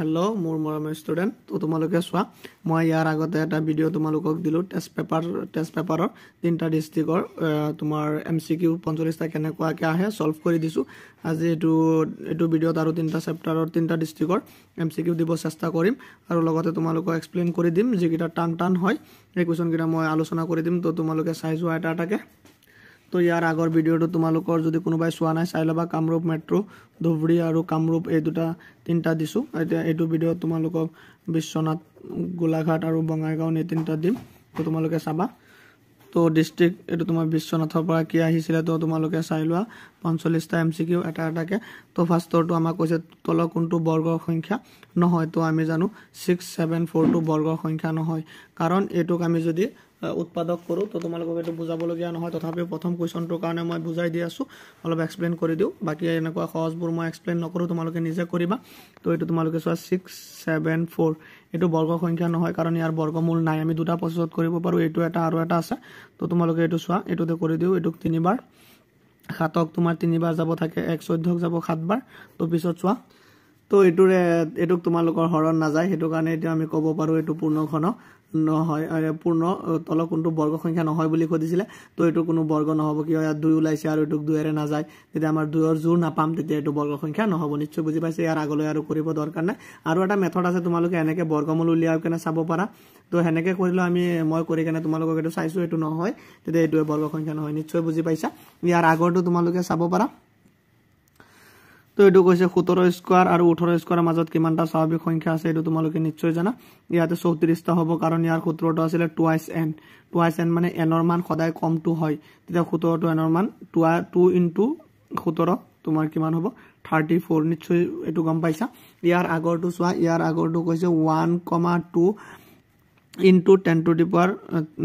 hello' মোৰ মৰমৰ student ত' তোমালোকে চোৱা মই ইয়াৰ আগতে এটা ভিডিঅ' তোমালোকক দিলোঁ টেষ্ট পেপাৰ টেষ্ট পেপাৰৰ তিনিটা ডিষ্ট্ৰিক্টৰ তোমাৰ এম চি কিউ পঞ্চল্লিছটা কেনেকুৱাকৈ আহে ছল্ভ কৰি দিছোঁ আজি এইটো এইটো ভিডিঅ'ত আৰু তিনিটা চেপ্টাৰৰ তিনিটা ডিষ্ট্ৰিক্টৰ এম চি কিউ দিব চেষ্টা কৰিম আৰু লগতে তোমালোকক এক্সপ্লেইন কৰি দিম যিকেইটা টান টান হয় সেই কুৱেশ্যনকেইটা মই আলোচনা কৰি দিম ত' তোমালোকে চাই যোৱা এটা এটাকৈ তো ইয়াৰ আগৰ ভিডিঅ'টো তোমালোকৰ যদি কোনোবাই চোৱা নাই চাই ল'বা কামৰূপ মেট্ৰ' ধুবুৰী আৰু কামৰূপ এই দুটা তিনিটা দিছোঁ এতিয়া এইটো ভিডিঅ'ত তোমালোকক বিশ্বনাথ গোলাঘাট আৰু বঙাইগাঁও এই তিনিটা দিম তো তোমালোকে চাবা তো ডিষ্ট্ৰিক্ট এইটো তোমাৰ বিশ্বনাথৰ পৰা কি আহিছিলে তো তোমালোকে চাই লোৱা পঞ্চল্লিছটা এম চি কিউ এটা এটাকৈ তো ফাৰ্ষ্টৰটো আমাক কৈছে তলৰ কোনটো বৰ্গৰ সংখ্যা নহয় তো আমি জানো ছিক্স ছেভেন ফ'ৰটো বৰ্গৰ সংখ্যা নহয় কাৰণ এইটোক আমি যদি উৎপাদক কৰোঁ তো তোমালোকক এইটো বুজাবলগীয়া নহয় তথাপিও প্ৰথম কুৱেশ্যনটোৰ কাৰণে মই বুজাই দি আছোঁ অলপ এক্সপ্লেইন কৰি দিওঁ বাকী এনেকুৱা সহজবোৰ মই এক্সপ্লেইন নকৰোঁ তোমালোকে নিজে কৰিবা তো এইটো তোমালোকে চোৱা ছিক্স ছেভেন ফ'ৰ এইটো বৰ্গ সংখ্যা নহয় কাৰণ ইয়াৰ বৰ্গমূল নাই আমি দুটা প্ৰচেছত কৰিব পাৰোঁ এইটো এটা আৰু এটা আছে তো তোমালোকে এইটো চোৱা এইটোতে কৰি দিওঁ এইটোক তিনিবাৰ সাতক তোমাৰ তিনিবাৰ যাব থাকে এক চৈধ্যক যাব সাতবাৰ তো পিছত চোৱা তো এইটোৰে এইটোক তোমালোকৰ হৰণ নাযায় সেইটো কাৰণে এতিয়া আমি ক'ব পাৰোঁ এইটো পূৰ্ণখনক নহয় পূৰ্ণ তলৰ কোনটো বৰ্গ সংখ্যা নহয় বুলি সুধিছিলে তো এইটো কোনো বৰ্গ নহব কিয় ইয়াত দুই ওলাইছে আৰু এইটোক দুয়েৰে নাযায় তেতিয়া আমাৰ দুয়ৰ জোৰ নাপাম তেতিয়া এইটো বৰ্গ সংখ্যা নহব নিশ্চয় বুজি পাইছে ইয়াৰ আগলৈ আৰু কৰিব দৰকাৰ নাই আৰু এটা মেথড আছে তোমালোকে এনেকে বৰ্গমূল উলিয়াই কেনে চাব পাৰা তো সেনেকে কৰিলেও আমি মই কৰি কেনে তোমালোকক এইটো চাইছো এইটো নহয় তেতিয়া এইটোৱে বৰ্গ সংখ্যা নহয় নিশ্চয় বুজি পাইছা ইয়াৰ আগৰটো তোমালোকে চাব পাৰা তো এইটো কৈছে সোতৰ স্কোৱাৰ আৰু ওঠৰ স্কোৱাৰৰ মাজত কিমানটা স্বাভাৱিক সংখ্যা আছে এইটো তোমালোকে নিশ্চয় জানা ইয়াতে চৌত্ৰিছটা হ'ব কাৰণ ইয়াৰ সোতৰটো আছিলে টুৱাইচ এন টুৱাইচ এন মানে এনৰ মান সদায় কমটো হয় তেতিয়া সোতৰটো এনৰ মান টুৱা টু ইনটু সোতৰ তোমাৰ কিমান হ'ব থাৰ্টি ফ'ৰ নিশ্চয় এইটো গম পাইছা ইয়াৰ আগৰটো চোৱা ইয়াৰ আগৰটো কৈছে one comma two into ten to the power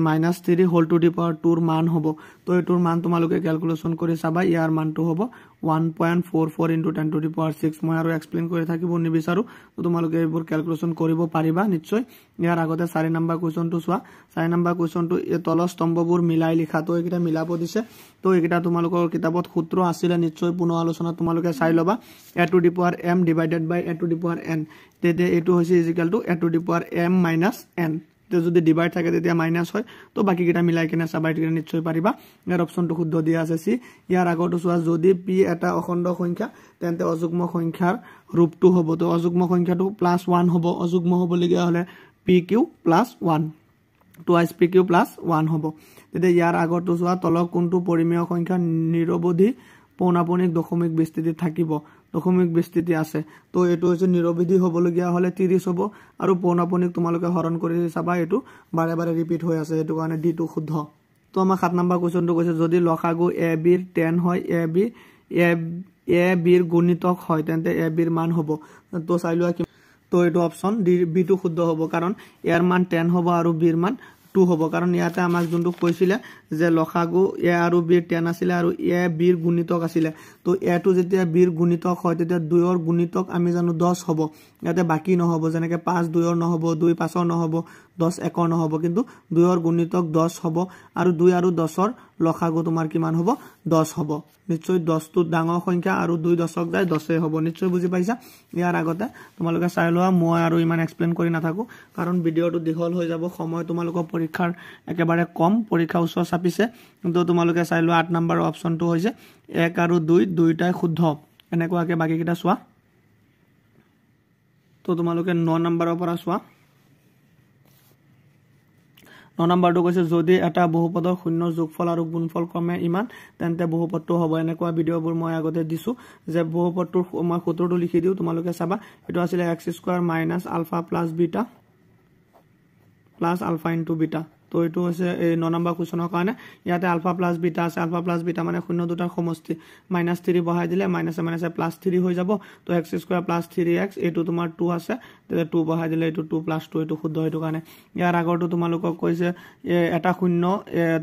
minus three হ'ল টু দি পাৱাৰ টুৰ মান হ'ব তো এইটোৰ মান তোমালোকে কেলকুলেশ্যন কৰি চাবা ইয়াৰ মানটো হ'ব one point four four into ten to the power six মই আৰু এক্সপ্লেইন কৰি থাকিব নিবিচাৰোঁ ত' তোমালোকে এইবোৰ কেলকুলেশ্যন কৰিব পাৰিবা নিশ্চয় ইয়াৰ আগতে চাৰি নম্বৰ কুৱেশ্যনটো চোৱা চাৰি নম্বৰ কুৱেশ্যনটো এই তল স্তম্ভবোৰ মিলাই লিখা ত' এইকেইটা মিলাব দিছে ত' এইকেইটা তোমালোকৰ কিতাপত সূত্ৰ আছিলে নিশ্চয় পুনৰ আলোচনা তোমালোকে চাই ল'বা A to the power M divided by A to the power N তেতিয়া এইটো হৈছে equal to A to the power M minus N যদি ডিভাইড থাকে তেতিয়া মাইনাছ হয় তো বাকীকেইটা মিলাই কিনে চাবা এইটো নিশ্চয় পাৰিবা ইয়াৰ অপশ্যনটো শুদ্ধ দিয়া আছে চি ইয়াৰ আগতো চোৱা যদি পি এটা অখণ্ড সংখ্যা তেন্তে অযুগ্ম সংখ্যাৰ ৰূপটো হ'ব তো অযুগ্ম সংখ্যাটো প্লাছ ওৱান হ'ব অযুগ্ম হ'বলগীয়া হ'লে P Q plus one twice P Q plus one হ'ব তেতিয়া ইয়াৰ আগতো চোৱা তলৰ কোনটো পৰিমেয় সংখ্যা নিৰৱধি পৌনাপৌনিক দশমিক বিস্তৃতিত থাকিব দশমিক বিস্তৃতি আছে তো এইটো হৈছে নিৰবিধি হ'বলগীয়া হ'লে ত্ৰিছ হ'ব আৰু পৌনাপনিক তোমালোকে হৰণ কৰি চাবা এইটো বাৰে বাৰে ৰিপিট হৈ আছে সেইটো কাৰণে ডিটো শুদ্ধ তো আমাৰ সাত নম্বৰ কুৱেশ্যনটো কৈছে যদি লখাগু এ বিৰ টেন হয় এ বি এ বিৰ গুণিতক হয় তেন্তে এ বিৰ মান হ'ব তো চাই লোৱা তো এইটো অপশ্যন ডি বিটো শুদ্ধ হ'ব কাৰণ এৰ মান টেন হ'ব আৰু বিৰ মান টু হ'ব কাৰণ ইয়াতে আমাক যোনটো কৈছিলে যে লখাগু এ আৰু বিৰ টেন আছিলে আৰু এ বিৰ গুণিতক আছিলে তো এটো যেতিয়া বিৰ গুণিতক হয় তেতিয়া দুয়ৰ গুণিতক আমি জানো দহ হ'ব ইয়াতে বাকী নহ'ব যেনেকৈ পাঁচ দুয়ৰ নহ'ব দুই পাঁচৰ নহ'ব দহ একৰ নহ'ব কিন্তু দুয়ৰ গুণিতক দহ হ'ব আৰু দুই আৰু দহৰ লসাগু তোমাৰ কিমান হ'ব দহ হ'ব নিশ্চয় দহটো ডাঙৰ সংখ্যা আৰু দুই দশক যায় দহেই হ'ব নিশ্চয় বুজি পাইছা ইয়াৰ আগতে তোমালোকে চাই লোৱা মই আৰু ইমান এক্সপ্লেইন কৰি নাথাকো কাৰণ ভিডিঅ'টো দীঘল হৈ যাব সময় তোমালোকৰ পৰীক্ষাৰ একেবাৰে কম পৰীক্ষা ওচৰ চাপিছে কিন্তু তোমালোকে চাই লোৱা আঠ নম্বৰ অপশ্যনটো হৈছে এক আৰু দুই দুইটাই শুদ্ধ এনেকুৱাকৈ বাকীকেইটা চোৱা তো তোমালোকে ন নম্বৰৰ পৰা চোৱা ন নম্বৰটো কৈছে যদি এটা বহুপদৰ শূন্য যোগফল আৰু গুণফল ক্ৰমে ইমান তেন্তে বহুপদটো হ'ব এনেকুৱা ভিডিঅ'বোৰ মই আগতে দিছোঁ যে বহুপদটোৰ মই সূত্ৰটো লিখি দিওঁ তোমালোকে চাবা সেইটো আছিলে X square minus alpha plus beta plus alpha in beta তো এইটো হৈছে এই ন নম্বৰ কুৱেশ্যনৰ কাৰণে ইয়াতে আলফা প্লাছ বিটা আছে আলফা প্লাছ বিটা মানে শূন্য দুটাৰ সমষ্টি মাইনাছ থ্ৰী বহাই দিলে মাইনাছে মাইনাছে প্লাছ থ্ৰী হৈ যাব তো X square plus three X এইটো তোমাৰ টু আছে তেতিয়া টু বহাই দিলে এইটো টু প্লাছ টু এইটো শুদ্ধ সেইটো কাৰণে ইয়াৰ আগৰটো তোমালোকক কৈছে এটা শূন্য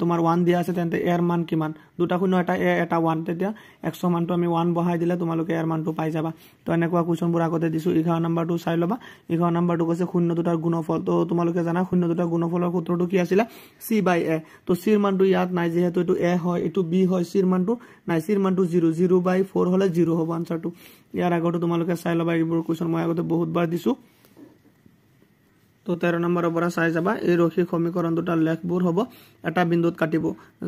তোমাৰ ওৱান দিয়া আছে তেন্তে এৰ মান কিমান দুটা শূন্য এটা এ এটা ওৱান তেতিয়া এক্সৰ মানটো আমি ওৱান বহাই দিলে তোমালোকে এৰ মানটো পাই যাবা তো এনেকুৱা কুৱেশ্যনবোৰ আগতে দিছোঁ এঘাৰ নম্বৰটো চাই ল'বা এঘাৰ নম্বৰটো কৈছে শূন্য দুটাৰ গুণফল তো তোমালোকে জানা শূন্য দুটাৰ গুণফলৰ সূত্ৰটো কি আছে আছিলে সি বাই এ তো সির মানটো ইয়াত নাই যেহেতু এইটো এ হয় এইটো বি হয় সির মানটো নাই সির মানটো জিরো জিরো বাই ফোর হলে জিরো হব আনসারটো ইয়ার আগতে তোমালোকে চাই লবা এইবোৰ কুয়েশন মই আগতে বহুত বাৰ তো তেৰো নম্বৰৰ পৰা চাই যাবা এই ৰখি সমীকৰণ দুটা লেখবোৰ হব এটা বিন্দুত কাটিব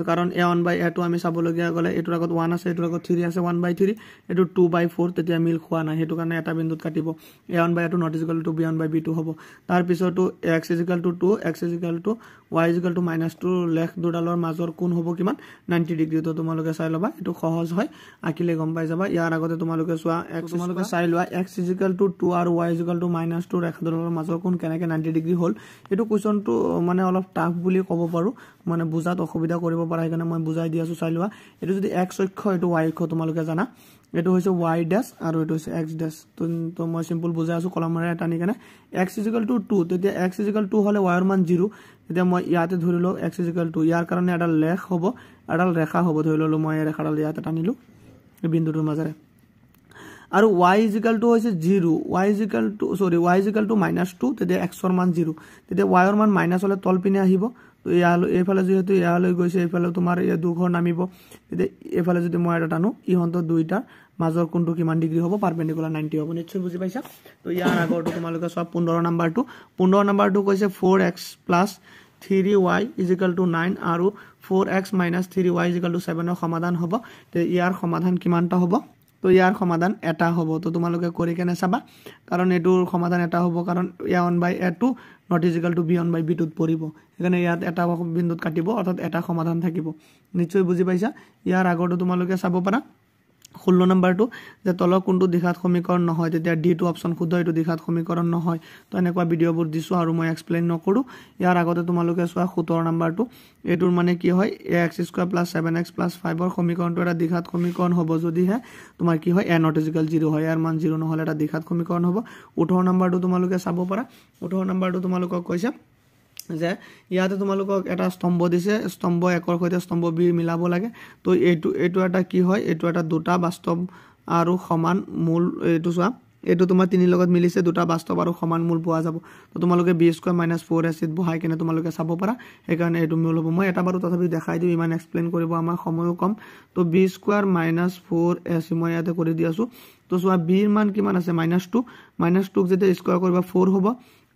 কাৰণ এ ওৱান বাই এ আমি চাবলগীয়া গলে এইটোৰ আগত ওৱান আছে এইটোৰ আগত থ্ৰী আছে ওৱান বাই থ্ৰী এইটো টু বাই ফ'ৰ তেতিয়া মিল খোৱা নাই সেইটো কাৰণে এটা বিন্দুত কাটিব A one by A two not equal to B one by B two হব তাৰপিছতো X is equal to two X is equal to Y is equal to minus two লেখ দুডালৰ মাজৰ কোণ হ'ব কিমান নাইণ্টি ডিগ্ৰী ত' তোমালোকে চাই ল'বা এইটো সহজ হয় আঁকিলে গম পাই যাবা ইয়াৰ আগতে তোমালোকে চোৱা এক্স তোমালোকে চাই লোৱা এক্স ইজিকেল টু টু আৰু Y is equal to minus two লেখ দুডালৰ মাজৰ কোণ কেনেকৈ নাইণ্টি ডিগ্ৰী হ'ল এইটো কুৱেশ্যনটো মানে অলপ টাফ বুলি ক'ব পাৰোঁ মানে বুজাত অসুবিধা কৰিব পৰা সেইকাৰণে মই বুজাই দি আছোঁ চাই লোৱা এইটো যদি এক্স অক্ষ এইটো ৱাই অক্ষ তোমালোকে জানা এইটো হৈছে ৱাই ডেছ আৰু এইটো হৈছে এক্স ডেছ তো মই চিম্পল বুজাই আছোঁ কলমেৰে টানি কেনে এক্স ইজিকেল টু টু তেতিয়া এক্স ইজিকেল টু হ'লে ৱাইৰ মান জিৰ' তেতিয়া মই ইয়াতে ধৰি লওঁ এক্স ইজিকেল টু ইয়াৰ কাৰণে এডাল লেখ হ'ব এডাল ৰেখা হ'ব ধৰি ল'লোঁ মই এই ৰেখাডাল ইয়াতে টানিলোঁ এই বিন্দুটোৰ মাজেৰে আৰু ৱাই ইজিকেল টু হৈছে জিৰ' ৱাই ইজিকেল টু চৰি Y equal to minus two তেতিয়া এক্সৰ মান জিৰ' তেতিয়া ৱাইৰ মান মাইনাছ হ'লে তলপিনে আহিব তো ইয়ালৈ এইফালে যিহেতু ইয়ালৈ গৈছে এইফালে তোমাৰ ইয়াত দুঘৰ নামিব তেতিয়া এইফালে যদি মই এটা টানো ইহঁতৰ দুইটা মাজৰ কোনটো কিমান ডিগ্ৰী হ'ব পাৰ্পেণ্ডিকুলাৰ নাইণ্টি হ'ব নিশ্চয় বুজি পাইছা ত' ইয়াৰ আগৰটো তোমালোকে চোৱা পোন্ধৰ নম্বৰটো পোন্ধৰ নম্বৰটো কৈছে four X plus three Y equal to nine আৰু four X minus three Y equal to ছেভেনৰ সমাধান হ'ব তে ইয়াৰ সমাধান কিমানটা হ'ব ত' ইয়াৰ সমাধান এটা হ'ব ত' তোমালোকে কৰি কেনে চাবা কাৰণ এইটোৰ সমাধান এটা হ'ব কাৰণ ইয়াৰ one by A two not equal to B one by বিটোত পৰিব সেইকাৰণে ইয়াত এটা বিন্দুত কাটিব অৰ্থাৎ এটা সমাধান থাকিব নিশ্চয় বুজি পাইছা ইয়াৰ আগৰটো তোমালোকে চাব পাৰা ষোল্ল নম্বৰটো যে তলৰ কোনটো দিশাত সমীকৰণ নহয় তেতিয়া ডি টো অপশ্যন শুদ্ধ এইটো দিশাত সমীকৰণ নহয় তো এনেকুৱা ভিডিঅ'বোৰ দিছোঁ আৰু মই এক্সপ্লেইন নকৰোঁ ইয়াৰ আগতে তোমালোকে চোৱা সোতৰ নম্বৰটো এইটোৰ মানে কি হয় A X square plus seven X plus ফাইভৰ সমীকৰণটো এটা দিশাত সমীকৰণ হ'ব যদিহে তোমাৰ কি হয় এন অটিজিকেল জিৰ' হয় ইয়াৰ মান জিৰ' নহ'লে এটা দিশাত সমীকৰণ হ'ব ওঠৰ নম্বৰটো তোমালোকে চাব পাৰা ওঠৰ নম্বৰটো তোমালোকক কৈছে যে ইয়াতে তোমালোকক এটা স্তম্ভ দিছে স্তম্ভ একৰ সৈতে স্তম্ভ বিৰ মিলাব লাগে তো এইটো এইটো এটা কি হয় এইটো এটা দুটা বাস্তৱ আৰু সমান মূল এইটো চোৱা এইটো তোমাৰ তিনিৰ লগত মিলিছে দুটা বাস্তৱ আৰু সমান মূল পোৱা যাব তো তোমালোকে B square minus four A C বহাই কিনে তোমালোকে চাব পাৰা সেইকাৰণে এইটো মূল হ'ব মই এটা বাৰু তথাপি দেখাই দিওঁ ইমান এক্সপ্লেইন কৰিব আমাৰ সময়ো কম তো B square minus four A C মই ইয়াতে কৰি দি আছোঁ তো চোৱা বিৰ মান কিমান আছে মাইনাছ টু মাইনাছ টুক যেতিয়া স্কুৱাৰ কৰিবা ফ'ৰ হ'ব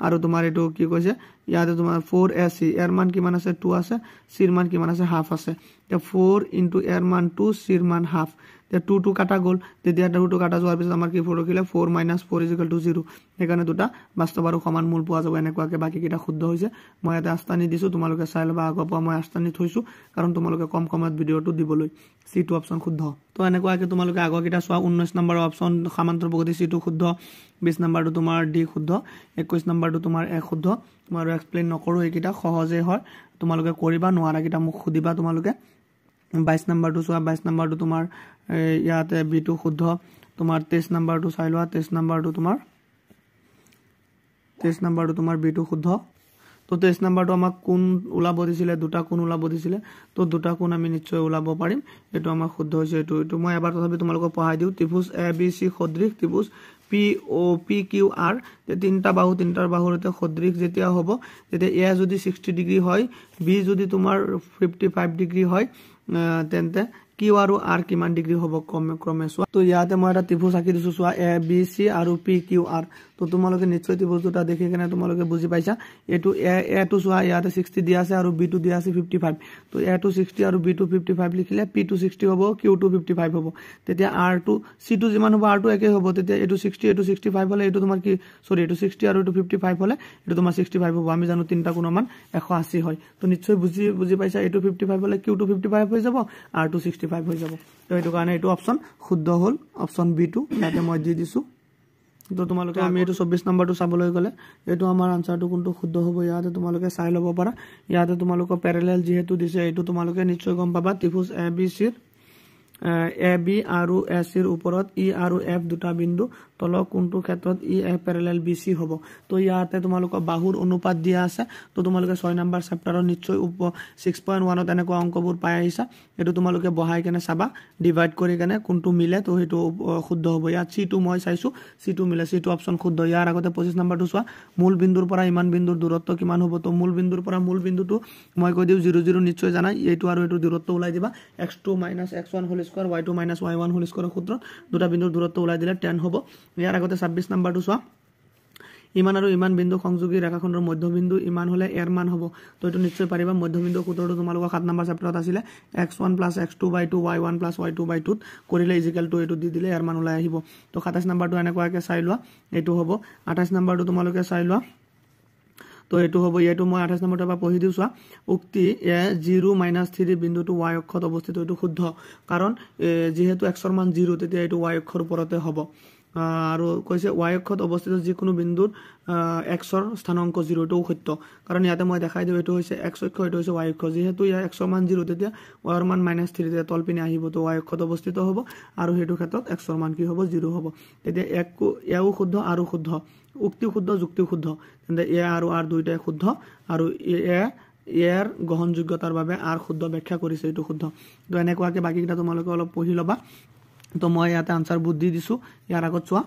আৰু তোমাৰ এইটো কি কৈছে ইয়াতে তোমাৰ ফ'ৰ এ চি এৰ মান কিমান আছে টু আছে চিৰ মান কিমান আছে হাফ আছে এতিয়া ফ'ৰ ইণ্টু এৰ মান টু চিৰ মান হাফ যে টু টু কাটা গ'ল তেতিয়া টু টু কাটা যোৱাৰ পিছত আমাৰ কি ফ'ৰ ৰখিলে four minus four equal to zero' সেইকাৰণে দুটা বাস্তৱ আৰু সমান মূল পোৱা যাব এনেকুৱাকৈ বাকীকেইটা শুদ্ধ হৈছে মই ইয়াতে আস্থানি দিছোঁ তোমালোকে চাই ল'বা আগৰ পৰা মই আস্থানি থৈছোঁ কাৰণ তোমালোকে কম সময়ত ভিডিঅ'টো দিবলৈ চি অপশ্যন শুদ্ধ তো এনেকুৱাকৈ তোমালোকে আগৰকেইটা চোৱা ঊনৈছ নম্বৰৰ অপশ্যন সামান্তৰ প্ৰগতি চি টু শুদ্ধ বিছ নম্বৰটো তোমাৰ ডি শুদ্ধ একৈছ নম্বৰটো তোমাৰ এক e শুদ্ধ মই আৰু এক্সপ্লেইন নকৰোঁ এইকেইটা সহজেই হয় তোমালোকে কৰিবা নোৱাৰাকেইটা মোক সুধিবা তোমালোকে বাইছ নাম্বাৰটো চোৱা বাইছ নাম্বাৰটো তোমাৰ ইয়াতে বিটো শুদ্ধ তোমাৰ তেইছ নাম্বাৰটো চাই লোৱা তেইছ নাম্বাৰটো তোমাৰ তেইছ নাম্বাৰটো তোমাৰ বিটো শুদ্ধ তো তেইছ নাম্বাৰটো আমাক কোন ওলাব দিছিলে দুটা কোন ওলাব দিছিলে তো দুটা কোন আমি নিশ্চয় ওলাব পাৰিম এইটো আমাৰ শুদ্ধ হৈছে এইটো এইটো মই এবাৰ তথাপি তোমালোকক পঢ়াই দিওঁ ত্ৰিভুজ এ বি চি সদৃশ ত্ৰিভুজ P O' P Q R তেতিয়া তিনিটা বাহু তিনিটাৰ বাহুৰতে সদৃশ যেতিয়া হ'ব তেতিয়া এ যদি ছিক্সটি ডিগ্ৰী হয় বি যদি তোমাৰ ফিফটি ফাইভ ডিগ্ৰী হয় 嗯，等等。কিউ আৰু আৰ কিমান ডিগ্ৰী হব ক্ৰমে ক্ৰমে চোৱা তো ইয়াতে মই এটা ত্ৰিভুজ আঁকি দিছো চোৱা এ বি চি আৰু পি কিউ আৰ তো তোমালোকে নিশ্চয় ত্ৰিভুজ দুটা দেখি কেনে তোমালোকে বুজি পাইছা এইটো এ এটো চোৱা ইয়াতে ছিক্সটি দিয়া আছে আৰু বি টু দিয়া আছে ফিফটি ফাইভ তো এ টু ছিক্সটি আৰু বি টু ফিফটি ফাইভ লিখিলে পি টু ছিক্সটি হব কিউ টু ফিফটি ফাইভ হব তেতিয়া আৰ টু চি টু যিমান হব আৰ টু একেই হব তেতিয়া এইটো ছিক্সটি এইটো ছিক্সটি ফাইভ হলে এইটো তোমাৰ কি চৰি এইটো ছিক্সটি আৰু এইটো ফিফটি ফাইভ হলে এইটো তোমাৰ ছিক্সটি ফাইভ হব আমি জানো তিনিটা কোনোমান এশ আশী হয় তো নিশ্চয় বুজি বুজি পাইছা এইটো ফিফটি ফাইভ হলে কিউ টু ফিফটি ফাইভ হৈ যাব আৰ টু ছিক্সটি ফাইভ হৈ যাব তো সেইটো কাৰণে এইটো অপশ্যন শুদ্ধ হ'ল অপশ্যন বি টো ইয়াতে মই দি দিছোঁ তো তোমালোকে আমি এইটো চৌব্বিছ নম্বৰটো চাবলৈ গ'লে এইটো আমাৰ আনচাৰটো কোনটো শুদ্ধ হ'ব ইয়াতে তোমালোকে চাই ল'ব পাৰা ইয়াতে তোমালোকৰ পেৰেলেল যিহেতু দিছে এইটো তোমালোকে নিশ্চয় গম পাবা ত্ৰিভুজ এ বি চিৰ এ বি আৰু এ চিৰ ওপৰত ই e আৰু এফ দুটা বিন্দু তলৰ কোনটো ক্ষেত্ৰত ই এ পেৰেলেল বি চি হ'ব তো ইয়াতে তোমালোকৰ বাহুৰ অনুপাত দিয়া আছে তো তোমালোকে ছয় নম্বৰ চেপ্টাৰত নিশ্চয় উপ ছিক্স পইণ্ট ওৱানত এনেকুৱা অংকবোৰ পাই আহিছা সেইটো তোমালোকে বহাই কেনে চাবা ডিভাইড কৰি কেনে কোনটো মিলে তো সেইটো শুদ্ধ হ'ব ইয়াত চি টু মই চাইছোঁ চি টু মিলে চিটো অপশ্যন শুদ্ধ ইয়াৰ আগতে পঁচিছ নম্বৰটো চোৱা মূল বিন্দুৰ পৰা ইমান বিন্দুৰ দূৰত্ব কিমান হ'ব তো মূল বিন্দুৰ পৰা মূল বিন্দুটো মই কৈ দিওঁ জিৰ' জিৰ' নিশ্চয় জানাই এইটো আৰু এইটো দূৰত্ব ওলাই দিবা X two minus X one whole square Y two minus Y one whole square সূত্ৰত দুটা বিন্দুৰ দূৰত্ব ওলাই দিলে টেন হ'ব ইয়াৰ আগতে 26 নাম্বাৰটো চোৱা ইমান আৰু ইমান বিন্দু সংযোগী ৰেখাখণ্ডৰ মধ্যবিন্দু ইমান হলে এৰ মান হ'ব তো এটো নিশ্চয় পাৰিবা মধ্যবিন্দু কোটৰটো তোমালোক 7 নাম্বাৰ চ্যাপ্টাৰত আছিল x1 x2 2 y1 y2 2 করিলে ইজিকাল টু এটো দি দিলে এর মান ওলাই আহিব তো সাতাইছ নাম্বারটো এনে চাই লোৱা এইটো হ'ব আঠাইছ নাম্বাৰটো তোমালোকে চাই লোৱা তো এইটো হ'ব ইয়াতো মই আঠাইছ নম্বৰটো পা পঢ়ি দিওঁ চোৱা উক্তি এ 0 মাইনাছ থ্ৰী বিন্দুটো ৱাই অক্ষত অৱস্থিত এইটো শুদ্ধ কাৰণ যেহেতু x ৰ মান 0 তেতিয়া এইটো ৱাই অক্ষৰ ওপৰতে হ'ব আৰু কৈছে ৱাই অক্ষত অৱস্থিত যিকোনো বিন্দুৰ এক্সৰ স্থান স্থানাংক এইটো সত্য কাৰণ ইয়াতে মই দেখাই দিওঁ এইটো হৈছে এক্স অক্ষ এইটো হৈছে ৱাই অক্ষ যিহেতু ইয়াৰ এক্সৰ মান জিৰ' তেতিয়া ৱাইৰ মান মাইনাছ থ্ৰী তেতিয়া তলপিনে আহিব তো ৱাই অক্ষত অৱস্থিত হ'ব আৰু সেইটো ক্ষেত্ৰত এক্সৰ মান কি হ'ব জিৰ' হ'ব তেতিয়া একো এও শুদ্ধ আৰু শুদ্ধ উক্তি শুদ্ধ যুক্তি শুদ্ধ তেন্তে এ আৰু আৰ দুয়োটাই শুদ্ধ আৰু এ ইয়াৰ গ্ৰহণযোগ্যতাৰ বাবে আৰ শুদ্ধ ব্যাখ্যা কৰিছে এইটো শুদ্ধ ত' এনেকুৱাকৈ বাকীকেইটা তোমালোকে অলপ পঢ়ি ল'বা তো মই ইয়াতে আনচাৰবোৰ দি দিছোঁ ইয়াৰ আগত চোৱা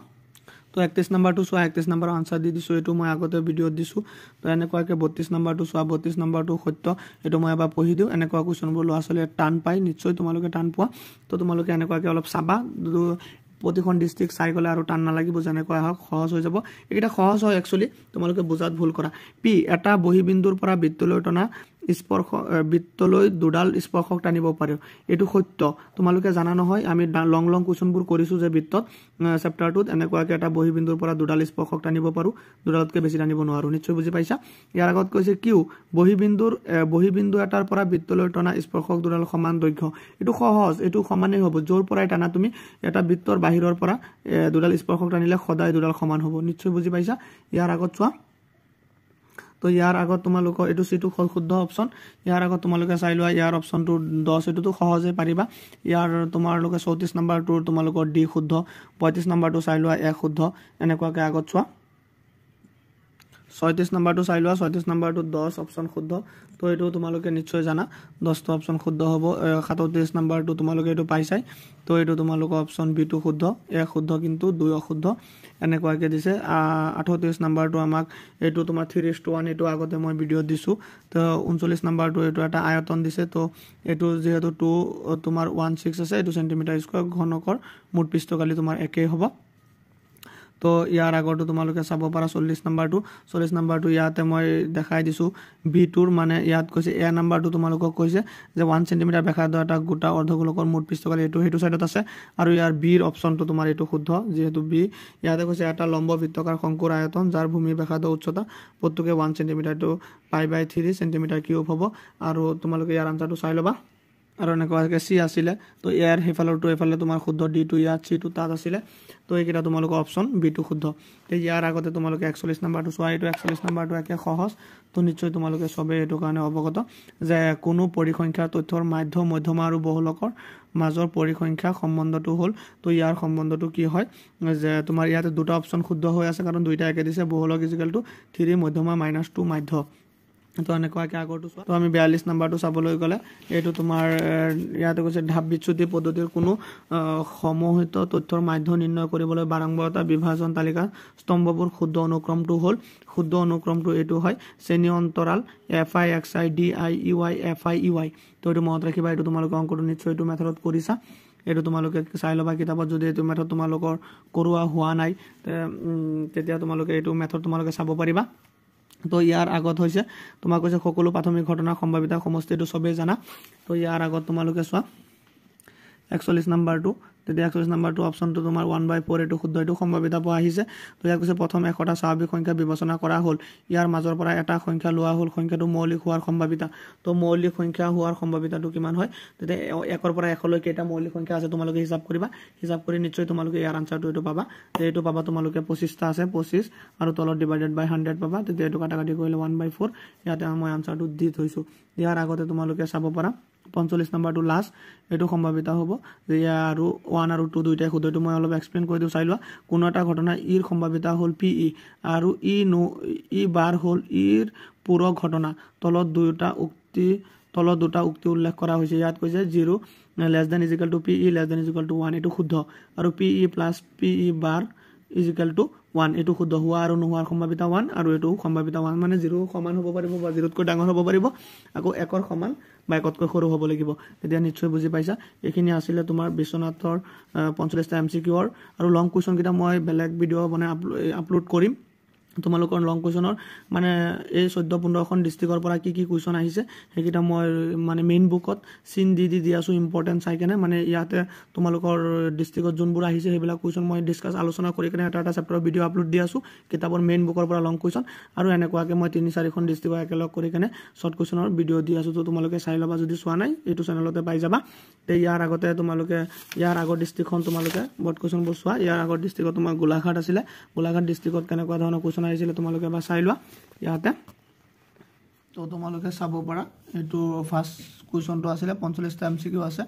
তো একত্ৰিছ নম্বৰটো চোৱা একত্ৰিছ নম্বৰৰ আনচাৰ দি দিছোঁ এইটো মই আগতে ভিডিঅ'ত দিছোঁ তো এনেকুৱাকৈ বত্ৰিছ নম্বৰটো চোৱা বত্ৰিছ নম্বৰটো সত্য এইটো মই এবাৰ পঢ়ি দিওঁ এনেকুৱা কুৱেশ্যনবোৰ ল'ৰা ছোৱালীয়ে টান পায় নিশ্চয় তোমালোকে টান পোৱা তো তোমালোকে এনেকুৱাকৈ অলপ চাবা প্ৰতিখন ডিষ্ট্ৰিক্ট চাই গ'লে আৰু টান নালাগিব যেনেকুৱা হওক সহজ হৈ যাব এইকেইটা সহজ হয় একচুৱেলি তোমালোকে বুজাত ভুল কৰা পি এটা বহীবিন্দুৰ পৰা বৃত্তলৈ টনা স্পৰ্শ বৃত্তলৈ দুডাল স্পৰ্শক টানিব পাৰি এইটো সত্য তোমালোকে জানা নহয় আমি লং লং কুৱেশ্যনবোৰ কৰিছোঁ যে বৃত্তত চেপ্টাৰটোত এনেকুৱাকৈ এটা বহীবিন্দুৰ পৰা দুডাল স্পৰ্শক টানিব পাৰোঁ দুডালতকৈ বেছি টানিব নোৱাৰোঁ নিশ্চয় বুজি পাইছা ইয়াৰ আগত কৈছে কিউ বহীবিন্দুৰ বহীবিন্দু এটাৰ পৰা বৃত্তলৈ টনা স্পৰ্শক দুডাল সমান দৈৰ্ঘ্য এইটো সহজ এইটো সমানেই হ'ব য'ৰ পৰাই টানা তুমি এটা বৃত্তৰ বাহিৰৰ পৰা দুডাল স্পৰ্শক টানিলে সদায় দুডাল সমান হ'ব নিশ্চয় বুজি পাইছা ইয়াৰ আগত চোৱা তো ইয়াৰ আগত তোমালোকৰ এইটো চিটো হ'ল শুদ্ধ অপশ্যন ইয়াৰ আগত তোমালোকে চাই লোৱা ইয়াৰ অপশ্যনটো দহ এইটোতো সহজে পাৰিবা ইয়াৰ তোমালোকে চৌত্ৰিছ নম্বৰটোৰ তোমালোকৰ ডি শুদ্ধ পঁয়ত্ৰিছ নম্বৰটো চাই লোৱা এক শুদ্ধ এনেকুৱাকৈ আগত চোৱা ছয়ত্ৰিছ নম্বৰটো চাই লোৱা ছয়ত্ৰিছ নাম্বাৰটো দহ অপশ্যন শুদ্ধ তো এইটো তোমালোকে নিশ্চয় জানা দহটো অপশ্যন শুদ্ধ হ'ব সাতত্ৰিছ নাম্বাৰটো তোমালোকে এইটো পাইছাই তো এইটো তোমালোকৰ অপশ্যন বিটো শুদ্ধ এ শুদ্ধ কিন্তু দুই অশুদ্ধ এনেকুৱাকে দিছে আঠত্ৰিছ নম্বৰটো আমাক এইটো তোমাৰ থ্ৰী টু ওৱান এইটো আগতে মই ভিডিঅ'ত দিছোঁ তো ঊনচল্লিছ নম্বৰটো এইটো এটা আয়তন দিছে তো এইটো যিহেতু টু তোমাৰ ওৱান ছিক্স আছে এইটো চেণ্টিমিটাৰ স্কুৱাৰ ঘনকৰ মুঠ পিষ্টকালি তোমাৰ একেই হ'ব তো ইয়াৰ আগৰটো তোমালোকে চাব পাৰা চল্লিছ নম্বৰটো চল্লিছ নম্বৰটো ইয়াতে মই দেখাই দিছোঁ বি টুৰ মানে ইয়াত কৈছে এ নাম্বাৰটো তোমালোকক কৈছে যে ওৱান চেণ্টিমিটাৰ দেখাই দিয়া এটা গোটা অৰ্ধগোলকৰ মুঠ পৃষ্ঠকালি এইটো সেইটো চাইডত আছে আৰু ইয়াৰ বিৰ অপশ্যনটো তোমাৰ এইটো শুদ্ধ যিহেতু বি ইয়াতে কৈছে এটা লম্ব বৃত্তকাৰ শংকুৰ আয়তন যাৰ ভূমি দেখা দিয়া উচ্চতা পটুকে one চেণ্টিমিটাৰটো pi by three centimetre cube হ'ব আৰু তোমালোকে ইয়াৰ আঞ্চাৰটো চাই ল'বা আৰু এনেকুৱা চি আছিলে তো ইয়াৰ সেইফালৰটো এইফালে তোমাৰ শুদ্ধ ডি টু ইয়াত টো তাত আছিলে তো এইকেইটা তোমালোকৰ অপশ্যন বি টো শুদ্ধ এতিয়া ইয়াৰ আগতে তোমালোকে একচল্লিছ নম্বৰটো চোৱা এইটো একচল্লিছ নম্বৰটো একে সহজ তো নিশ্চয় তোমালোকে চবেই এইটো কাৰণে অৱগত যে কোনো পৰিসংখ্যা তথ্যৰ মাধ্য মধ্যমা আৰু বহুলকৰ মাজৰ পৰিসংখ্যা সম্বন্ধটো হ'ল তো ইয়াৰ সম্বন্ধটো কি হয় যে তোমাৰ ইয়াতে দুটা অপশ্যন শুদ্ধ হৈ আছে কাৰণ দুইটা একে দিছে বহুলক ইজিকেল টু থ্ৰী মধ্যমা মাইনাছ টু মাধ্য এইটো এনেকুৱা আগৰটো চোৱা তো আমি বিয়াল্লিছ নাম্বাৰটো চাবলৈ গ'লে এইটো তোমাৰ ইয়াতে কৈছে ঢাপ বিচ্ছুতি পদ্ধতিৰ কোনো সমূহিত তথ্যৰ মাধ্যম নিৰ্ণয় কৰিবলৈ বাৰম্বাৰতা বিভাজন তালিকা স্তম্ভবোৰ শুদ্ধ অনুক্ৰমটো হ'ল শুদ্ধ অনুক্ৰমটো এইটো হয় শ্ৰেণী অন্তৰাল F I X I D I U I F I U I তো এইটো মনত ৰাখিবা এইটো তোমালোকে অংকটো নিশ্চয় এইটো মেথডত কৰিছা এইটো তোমালোকে চাই ল'বা কিতাপত যদি এইটো মেথড তোমালোকৰ কৰোৱা হোৱা নাই তেতিয়া তোমালোকে এইটো মেথড তোমালোকে চাব পাৰিবা তো ইয়াৰ আগত হৈছে তোমাক কৈছে সকলো প্ৰাথমিক ঘটনা সম্ভাৱিত সমষ্টিটো চবেই জানা তো ইয়াৰ আগত তোমালোকে চোৱা একচল্লিছ নাম্বাৰটো তেতিয়া একচল্লিছ নাম্বাৰটো অপশ্যনটো তোমাৰ ওৱান বাই ফ'ৰ এইটো শুদ্ধ এইটো সম্ভাৱিতা পোৱা আহিছে তো ইয়াক কৈছে প্ৰথম এশটা স্বাভাৱিক সংখ্যা বিবেচনা কৰা হ'ল ইয়াৰ মাজৰ পৰা এটা সংখ্যা লোৱা হ'ল সংখ্যাটো মৌলিক হোৱাৰ সম্ভাৱিতা তো মৌলিক সংখ্যা হোৱাৰ সম্ভাৱিতাটো কিমান হয় তেতিয়া একৰ পৰা এশলৈ কেইটা মৌলিক সংখ্যা আছে তোমালোকে হিচাপ কৰিবা হিচাপ কৰি নিশ্চয় তোমালোকে ইয়াৰ আনচাৰটো এইটো পাবা যে এইটো পাবা তোমালোকে পঁচিছটা আছে পঁচিছ আৰু তলত ডিভাইডেড বাই হাণ্ড্ৰেড পাবা তেতিয়া এইটো কাটাকাটি কৰিলে ওৱান বাই ফ'ৰ ইয়াতে মই আনচাৰটো দি থৈছোঁ ইয়াৰ আগতে তোমালোকে চাব পাৰা পঞ্চল্লিছ নম্বৰটো লাষ্ট এইটো সম্ভাৱিতা হ'ব যে ইয়াৰ আৰু ওৱান আৰু টু দুইটাই সোধে এইটো মই অলপ এক্সপ্লেইন কৰি দিওঁ চাই লোৱা কোনো এটা ঘটনা ইৰ সম্ভাৱিতা হ'ল পি ই e, আৰু ই নো ই বাৰ হ'ল ইৰ পূৰক ঘটনা তলত দুয়োটা উক্তি তলত দুটা উক্তি উল্লেখ কৰা হৈছে ইয়াত কৈছে zero' less than equal to P E less than equal to one এইটো শুদ্ধ আৰু P E plus P E bar equal to one এইটো শুদ্ধ হোৱা আৰু নোহোৱাৰ সম্ভাৱিতা ওৱান আৰু এইটো সম্ভাৱিতা ওৱান মানে জিৰ' সমান হ'ব পাৰিব বা জিৰ'তকৈ ডাঙৰ হ'ব পাৰিব আকৌ একৰ সমান বা একতকৈ সৰু হ'ব লাগিব তেতিয়া নিশ্চয় বুজি পাইছা এইখিনি আছিলে তোমাৰ বিশ্বনাথৰ পঞ্চল্লিছটা এম চি কিউৰ আৰু লং কুৱেশ্যনকেইটা মই বেলেগ ভিডিঅ' মানে আপলোড কৰিম তোমালোকৰ লং কুৱেশ্যনৰ মানে এই চৈধ্য পোন্ধৰখন ডিষ্ট্ৰিক্টৰ পৰা কি কি কুৱেশ্যন আহিছে সেইকেইটা মই মানে মেইন বুকত চিন দি দি আছোঁ ইম্পৰ্টেণ্ট চাই কেনে মানে ইয়াতে তোমালোকৰ ডিষ্ট্ৰিক্টত যোনবোৰ আহিছে সেইবিলাক কুৱেশ্যন মই ডিছকাছ আলোচনা কৰি কেনে এটা এটা চেপ্টাৰৰ ভিডিঅ' আপলোড দি আছোঁ কিতাপৰ মেইন বুকৰ পৰা লং কুৱেশ্যন আৰু এনেকুৱাকৈ মই তিনি চাৰিখন ডিষ্ট্ৰিক্টৰ একেলগ কৰি কেনে শ্বৰ্ট কুৱেশ্যনৰ ভিডিঅ' দি আছোঁ ত' তোমালোকে চাই ল'বা যদি চোৱা নাই এইটো চেনেলতে পাই যাবা তে ইয়াৰ আগতে তোমালোকে ইয়াৰ আগৰ ডিষ্ট্ৰিক্টখন তোমালোকে বৰ্ড কুৱেশ্যনবোৰ চোৱা ইয়াৰ আগৰ ডিষ্ট্ৰিক্টত তোমাৰ গোলাঘাট আছিলে গোলাঘাট ডিষ্ট্ৰিক্টত কেনেকুৱা ধৰণৰ কুৱেশ্যন কালেকশ্যন আহিছিলে তোমালোকে এবাৰ চাই লোৱা ইয়াতে তো তোমালোকে চাব পাৰা এইটো ফাৰ্ষ্ট কুৱেশ্যনটো আছিলে পঞ্চল্লিছটা এম চি কিউ আছে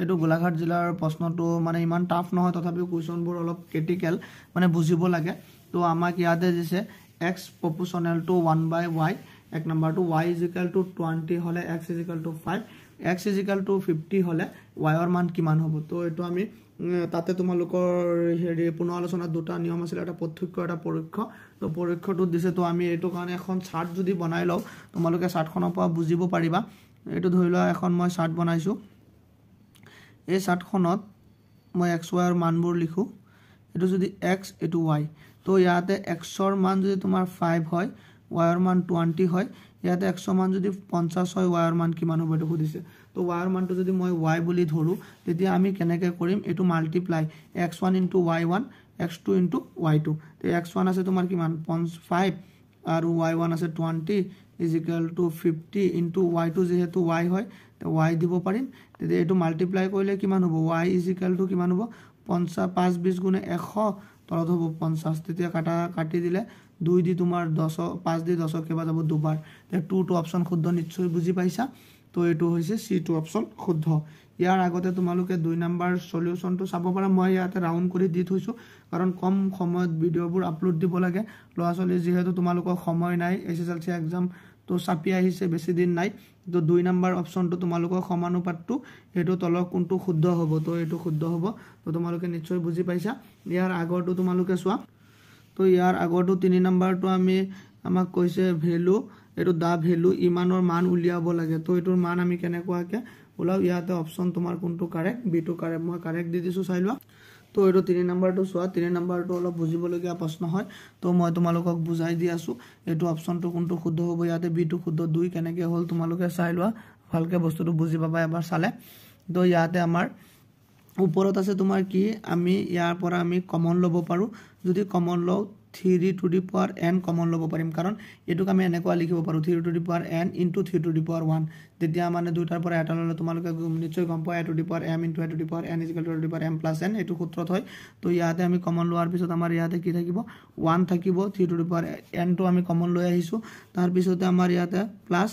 এইটো গোলাঘাট জিলাৰ প্ৰশ্নটো মানে ইমান টাফ নহয় তথাপিও কুৱেশ্যনবোৰ অলপ ক্ৰিটিকেল মানে বুজিব লাগে তো আমাক ইয়াতে দিছে X proportional to one by Y এক নম্বৰটো ৱাই ইজিকেল টু টুৱেণ্টি হ'লে X is equal to five X is equal to fifty হ'লে ৱাইৰ মান কিমান হ'ব তো এইটো আমি তাতে তোমালোকৰ হেৰি পুনৰ আলোচনাত দুটা নিয়ম আছিলে এটা প্ৰত্যক্ষ এটা পৰোক্ষ ত' পৰোক্ষটোত দিছে ত' আমি এইটো কাৰণে এখন চাৰ্ট যদি বনাই লওঁ তোমালোকে চাৰ্টখনৰ পৰা বুজিব পাৰিবা এইটো ধৰি লোৱা এখন মই চাৰ্ট বনাইছোঁ এই চাৰ্টখনত মই এক্স ৱাইৰ মানবোৰ লিখোঁ এইটো যদি এক্স এইটো ৱাই ত' ইয়াতে এক্সৰ মান যদি তোমাৰ ফাইভ হয় ৱাইৰ মান টুৱেণ্টি হয় ইয়াতে এক্সৰ মান যদি পঞ্চাছ হয় ৱাইৰ মান কিমান হ'ব এইটো সুধিছে তো ওয়াইৰ মানটো যদি মই ওয়াই বুলি ধৰোঁ তেতিয়া আমি কেনেকৈ কৰিম এইটো multiply X one into Y one X two into Y two তো এক্স ওৱান আছে তোমাৰ কিমান পঞ্চ ফাইভ আৰু ওৱাই ওৱান আছে twenty equal to fifty into Y two যিহেতু ওৱাই হয় ওৱাই দিব পাৰিম তেতিয়া এইটো মাল্টিপ্লাই কৰিলে কিমান হ'ব ওৱাই ইজিকেল টু কিমান হ'ব পঞ্চাছ পাঁচ বিছ গুণে এশ তলত হ'ব পঞ্চাছ তেতিয়া কাটা কাটি দিলে দুই দি তোমাৰ দশ পাঁচ দি দশকে বা যাব দুবাৰ তেতিয়া টুটো অপশ্যন শুদ্ধ নিশ্চয় বুজি পাইছা তো এইটো হৈছে সি টু অপশন শুদ্ধ ইয়াৰ আগতে তোমালোকে দুই নাম্বাৰ চলিউশ্যনটো চাব পাৰা মই ইয়াতে ৰাউণ্ড কৰি দি থৈছোঁ কাৰণ কম সময়ত ভিডিঅ'বোৰ আপলোড দিব লাগে ল'ৰা ছোৱালী যিহেতু তোমালোকৰ সময় নাই এছ এছ এল চি এক্সামটো চাপি আহিছে বেছি দিন নাই তো দুই নাম্বাৰ অপশ্যনটো তোমালোকৰ সমানুপাতটো সেইটো তলৰ কোনটো শুদ্ধ হ'ব তো এইটো শুদ্ধ হ'ব তো তোমালোকে নিশ্চয় বুজি পাইছা ইয়াৰ আগৰটো তোমালোকে চোৱা তো ইয়াৰ আগৰটো তিনি নম্বৰটো আমি আমাক কৈছে ভেলু এইটো দা ভেলু ইমানৰ মান উলিয়াব লাগে তো এইটোৰ মান আমি কেনেকুৱাকে ওলাও ইয়াতে অপশ্যন তোমাৰ কোনটো কাৰেক্ট বিটো কাৰেক্ট মই কাৰেক্ট দি দিছোঁ চাই লোৱা তো এইটো তিনি নম্বৰটো চোৱা তিনি নম্বৰটো অলপ বুজিবলগীয়া প্ৰশ্ন হয় তো মই তোমালোকক বুজাই দি আছো এইটো অপশ্যনটো কোনটো শুদ্ধ হ'ব ইয়াতে বি বিটো শুদ্ধ দুই কেনেকৈ হ'ল তোমালোকে চাই লোৱা ভালকৈ বস্তুটো বুজি পাবা এবাৰ চালে তো ইয়াতে আমাৰ ওপৰত আছে তোমাৰ কি আমি ইয়াৰ পৰা আমি কমন ল'ব পাৰোঁ যদি কমন লওঁ three to the power N common ল'ব পাৰিম কাৰণ এইটোক আমি এনেকুৱা লিখিব পাৰোঁ three to the power N into three to the power one তেতিয়া মানে দুটাৰ পৰা এটা ল'লে তোমালোকে নিশ্চয় গম পোৱা A to the power M into A to the power N equal to two the power M plus N এইটো সূত্ৰত হয় তো ইয়াতে আমি কমন লোৱাৰ পিছত আমাৰ ইয়াতে কি থাকিব ওৱান থাকিব থ্ৰী টু দি পাৱাৰ এনটো আমি কমন লৈ আহিছোঁ তাৰপিছতে আমাৰ ইয়াতে প্লাছ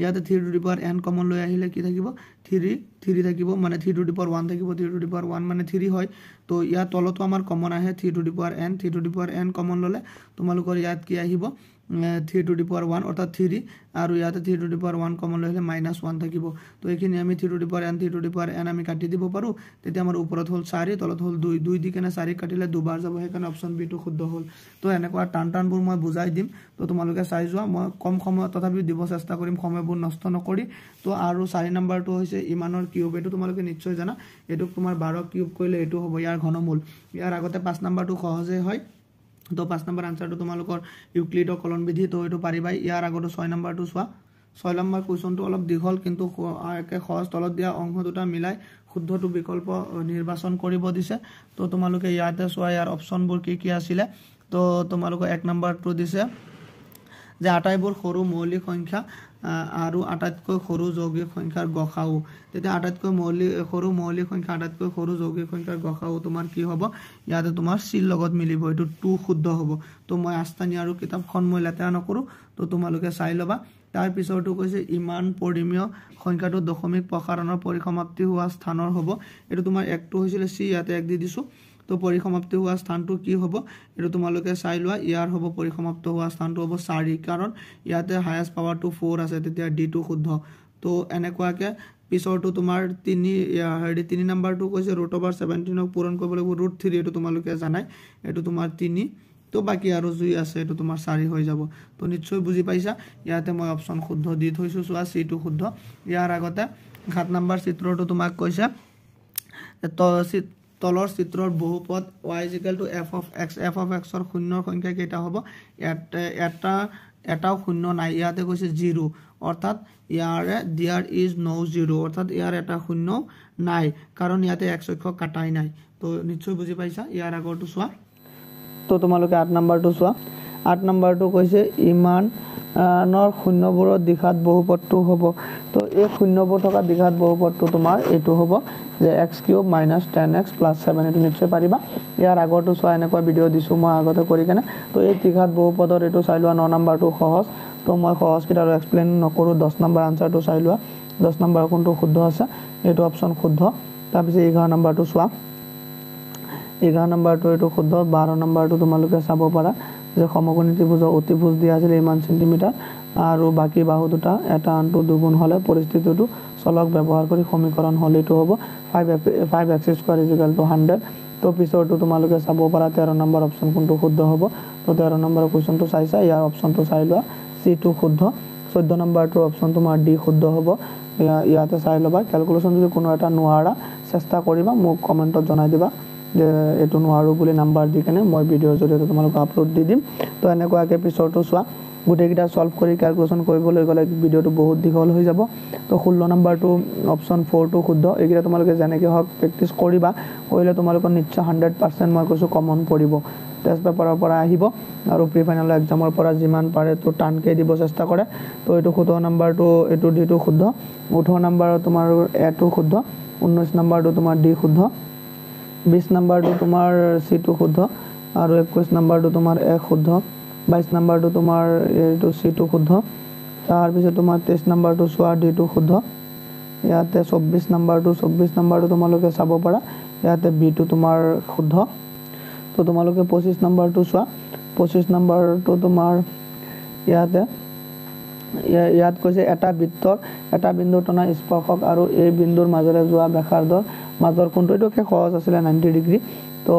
ইয়াতে three to the power N common লৈ আহিলে কি থাকিব থ্ৰী থ্ৰী থাকিব মানে three to the the power one থাকিব থ্ৰী টু ডিপাৰ ওৱান মানে থ্ৰী হয় তো ইয়াৰ তলতো আমাৰ কমন আহে three to the the power N three to the power N common ল'লে তোমালোকৰ ইয়াত কি আহিব three to the power one অৰ্থাৎ থ্ৰী আৰু ইয়াতে three to the power one common লৈ আহিলে মাইনাছ ওৱান থাকিব তো এইখিনি আমি three to the power N three to the power N আমি কাটি দিব পাৰোঁ তেতিয়া আমাৰ ওপৰত হ'ল চাৰি তলত হ'ল দুই দুই দি কেনে চাৰি কাটিলে দুবাৰ যাব সেইকাৰণে অপশ্যন বিটো শুদ্ধ হ'ল তো এনেকুৱা টান টানবোৰ মই বুজাই দিম তো তোমালোকে চাই যোৱা মই কম সময়ত তথাপিও দিব চেষ্টা কৰিম সময়বোৰ নষ্ট নকৰি তো আৰু চাৰি নম্বৰটো হৈছে ইমানৰ কিউব এইটো তোমালোকে নিশ্চয় জানা এইটোক তোমাৰ বাৰ কিউব কৰিলে এইটো হ'ব ইয়াৰ ঘনমূল ইয়াৰ আগতে পাঁচ নম্বৰটো সহজেই হয় তো পাঁচ নম্বৰ আনচাৰটো তোমালোকৰ ইউক্লিডৰ কলন বিধি তো এইটো পাৰিবাই ইয়াৰ আগতে ছয় নম্বৰটো চোৱা ছয় নম্বৰ কুৱেশ্যনটো অলপ দীঘল কিন্তু একে সহজ তলত দিয়া অংশ দুটা মিলাই শুদ্ধটো বিকল্প নিৰ্বাচন কৰিব দিছে তো তোমালোকে ইয়াতে চোৱা ইয়াৰ অপশ্যনবোৰ কি কি আছিলে তো তোমালোকে এক নম্বৰটো দিছে যে আটাইবোৰ সৰু মৌলিক সংখ্যা আৰু আটাইতকৈ সৰু যৌগিক সংখ্যাৰ গ সাউ তেতিয়া আটাইতকৈ মৌলিক সৰু মৌলিক সংখ্যা আটাইতকৈ সৰু যৌগিক সংখ্যাৰ গ সাউ তোমাৰ কি হ'ব ইয়াতে তোমাৰ চিৰ লগত মিলিব এইটো টু শুদ্ধ হ'ব তো মই আস্থা নিয়া আৰু কিতাপখন মই লেতেৰা নকৰোঁ তো তোমালোকে চাই ল'বা তাৰপিছৰটো কৈছে ইমান পৰিমীয় সংখ্যাটো দশমিক প্ৰসাৰণৰ পৰিসমাপ্তি হোৱা স্থানৰ হ'ব এইটো তোমাৰ একটো হৈছিলে চি ইয়াতে এক দি দিছোঁ তো পৰিসমাপ্তি হোৱা স্থানটো কি হ'ব এইটো তোমালোকে চাই লোৱা ইয়াৰ হ'ব পৰিসমাপ্ত হোৱা স্থানটো হ'ব চাৰি কাৰণ ইয়াতে হায়েষ্ট পাৱাৰটো ফ'ৰ আছে তেতিয়া ডিটো শুদ্ধ তো এনেকুৱাকৈ পিছৰটো তোমাৰ তিনি হেৰি তিনি নম্বৰটো কৈছে ৰুট অভাৰ ছেভেণ্টিনক পূৰণ কৰিব লাগিব ৰুট থ্ৰী এইটো তোমালোকে জানাই এইটো তোমাৰ তিনি তো বাকী আৰু জুই আছে এইটো তোমাৰ চাৰি হৈ যাব তো নিশ্চয় বুজি পাইছা ইয়াতে মই অপশ্যন শুদ্ধ দি থৈছোঁ চোৱা চিটো শুদ্ধ ইয়াৰ আগতে সাত নম্বৰ চিত্ৰটো তোমাক কৈছে তো চিত তলৰ চিত্ৰৰ বহুপদ Y equal to F of X F of এক্সৰ শূন্যৰ সংখ্যা কেইটা হ'ব এটা এটাও শূন্য নাই ইয়াতে কৈছে জিৰ' অৰ্থাৎ ইয়াৰে দিয়াৰ ইজ ন' জিৰ' অৰ্থাৎ ইয়াৰ এটা শূন্য নাই কাৰণ ইয়াতে এক্স অক্ষ কাটাই নাই ত' নিশ্চয় বুজি পাইছা ইয়াৰ আগৰটো চোৱা ত' তোমালোকে আঠ নম্বৰটো চোৱা আঠ নম্বৰটো কৈছে ইমানৰ শূন্যবোৰৰ দিশাত বহুপদটো হ'ব তো এই শূন্যবোৰ থকা দিশাত বহুপদটো তোমাৰ এইটো হ'ব যে X cube minus ten X plus seven এইটো নিশ্চয় পাৰিবা ইয়াৰ আগৰটো চোৱা এনেকুৱা ভিডিঅ' দিছোঁ মই আগতে কৰি কেনে তো এই দিশাত বহুপদৰ এইটো চাই লোৱা ন নম্বৰটো সহজ তো মই সহজকৃত আৰু এক্সপ্লেইন নকৰোঁ দহ নম্বৰ আনচাৰটো চাই লোৱা দহ নম্বৰ কোনটো শুদ্ধ আছে এইটো অপশ্যন শুদ্ধ তাৰপিছত এঘাৰ নম্বৰটো চোৱা এঘাৰ নম্বৰটো এইটো শুদ্ধ বাৰ নম্বৰটো তোমালোকে চাব পাৰা যে সমগণিত ভোজৰ অতিভোজ দিয়া আছিল ইমান চেণ্টিমিটাৰ আৰু বাকী বাহু দুটা এটা আনটো দুগুণ হ'লে পৰিস্থিতিটো চলক ব্যৱহাৰ কৰি সমীকৰণ হ'লেইটো হ'ব five F five X square equal to hundred তো পিছৰটো তোমালোকে চাব পাৰা তেৰ নম্বৰ অপশ্যন কোনটো শুদ্ধ হ'ব তো তেৰ নম্বৰৰ কুৱেশ্যনটো চাই চাই ইয়াৰ অপশ্যনটো চাই লোৱা চিটো শুদ্ধ চৈধ্য নম্বৰটোৰ অপশ্যন তোমাৰ ডি শুদ্ধ হ'ব ইয়াতে চাই ল'বা কেলকুলেশ্যন যদি কোনো এটা নোৱাৰা চেষ্টা কৰিবা মোক কমেণ্টত জনাই দিবা যে এইটো নোৱাৰোঁ বুলি নাম্বাৰ দি কেনে মই ভিডিঅ'ৰ জৰিয়তে তোমালোকক আপলোড দি দিম তো এনেকুৱাকৈ পিছৰটো চোৱা গোটেইকেইটা ছল্ভ কৰি কেলকুলেশ্যন কৰিবলৈ গ'লে ভিডিঅ'টো বহুত দীঘল হৈ যাব তো ষোল্ল নম্বৰটো অপশ্যন ফ'ৰটো শুদ্ধ এইকেইটা তোমালোকে যেনেকৈ হওক প্ৰেক্টিচ কৰিবা কৰিলে তোমালোকৰ নিশ্চয় হাণ্ড্ৰেড পাৰ্চেণ্ট মই কৈছোঁ কমন পৰিব টেষ্ট পেপাৰৰ পৰা আহিব আৰু প্ৰি ফাইনেল এক্সামৰ পৰা যিমান পাৰে তো টানকৈ দিব চেষ্টা কৰে তো এইটো সোতৰ নম্বৰটো এইটো ডিটো শুদ্ধ ওঠৰ নম্বৰ তোমাৰ এটো শুদ্ধ ঊনৈছ নম্বৰটো তোমাৰ ডি শুদ্ধ বিশ নম্বৰটো তোমাৰ চিটো শুদ্ধ আৰু একৈছ নম্বৰটো তোমাৰ এক শুদ্ধ বাইছ নম্বৰটো তোমাৰ এইটো চিটো শুদ্ধ তাৰপিছত তোমাৰ তেইছ নম্বৰটো চোৱা দুইটো শুদ্ধ ইয়াতে চৌব্বিছ নম্বৰটো চৌব্বিছ নম্বৰটো তোমালোকে চাব পাৰা ইয়াতে বিটো তোমাৰ শুদ্ধ তো তোমালোকে পঁচিছ নম্বৰটো চোৱা পঁচিছ নম্বৰটো তোমাৰ ইয়াতে ইয়াত কৈছে এটা বৃত্তৰ এটা বিন্দুৰ টনা স্পৰ্শক আৰু এই বিন্দুৰ মাজেৰে যোৱা ব্যাসাৰ্ধৰ মাজৰ কোণটো এইটো একে সহজ আছিলে নাইণ্টি ডিগ্ৰী তো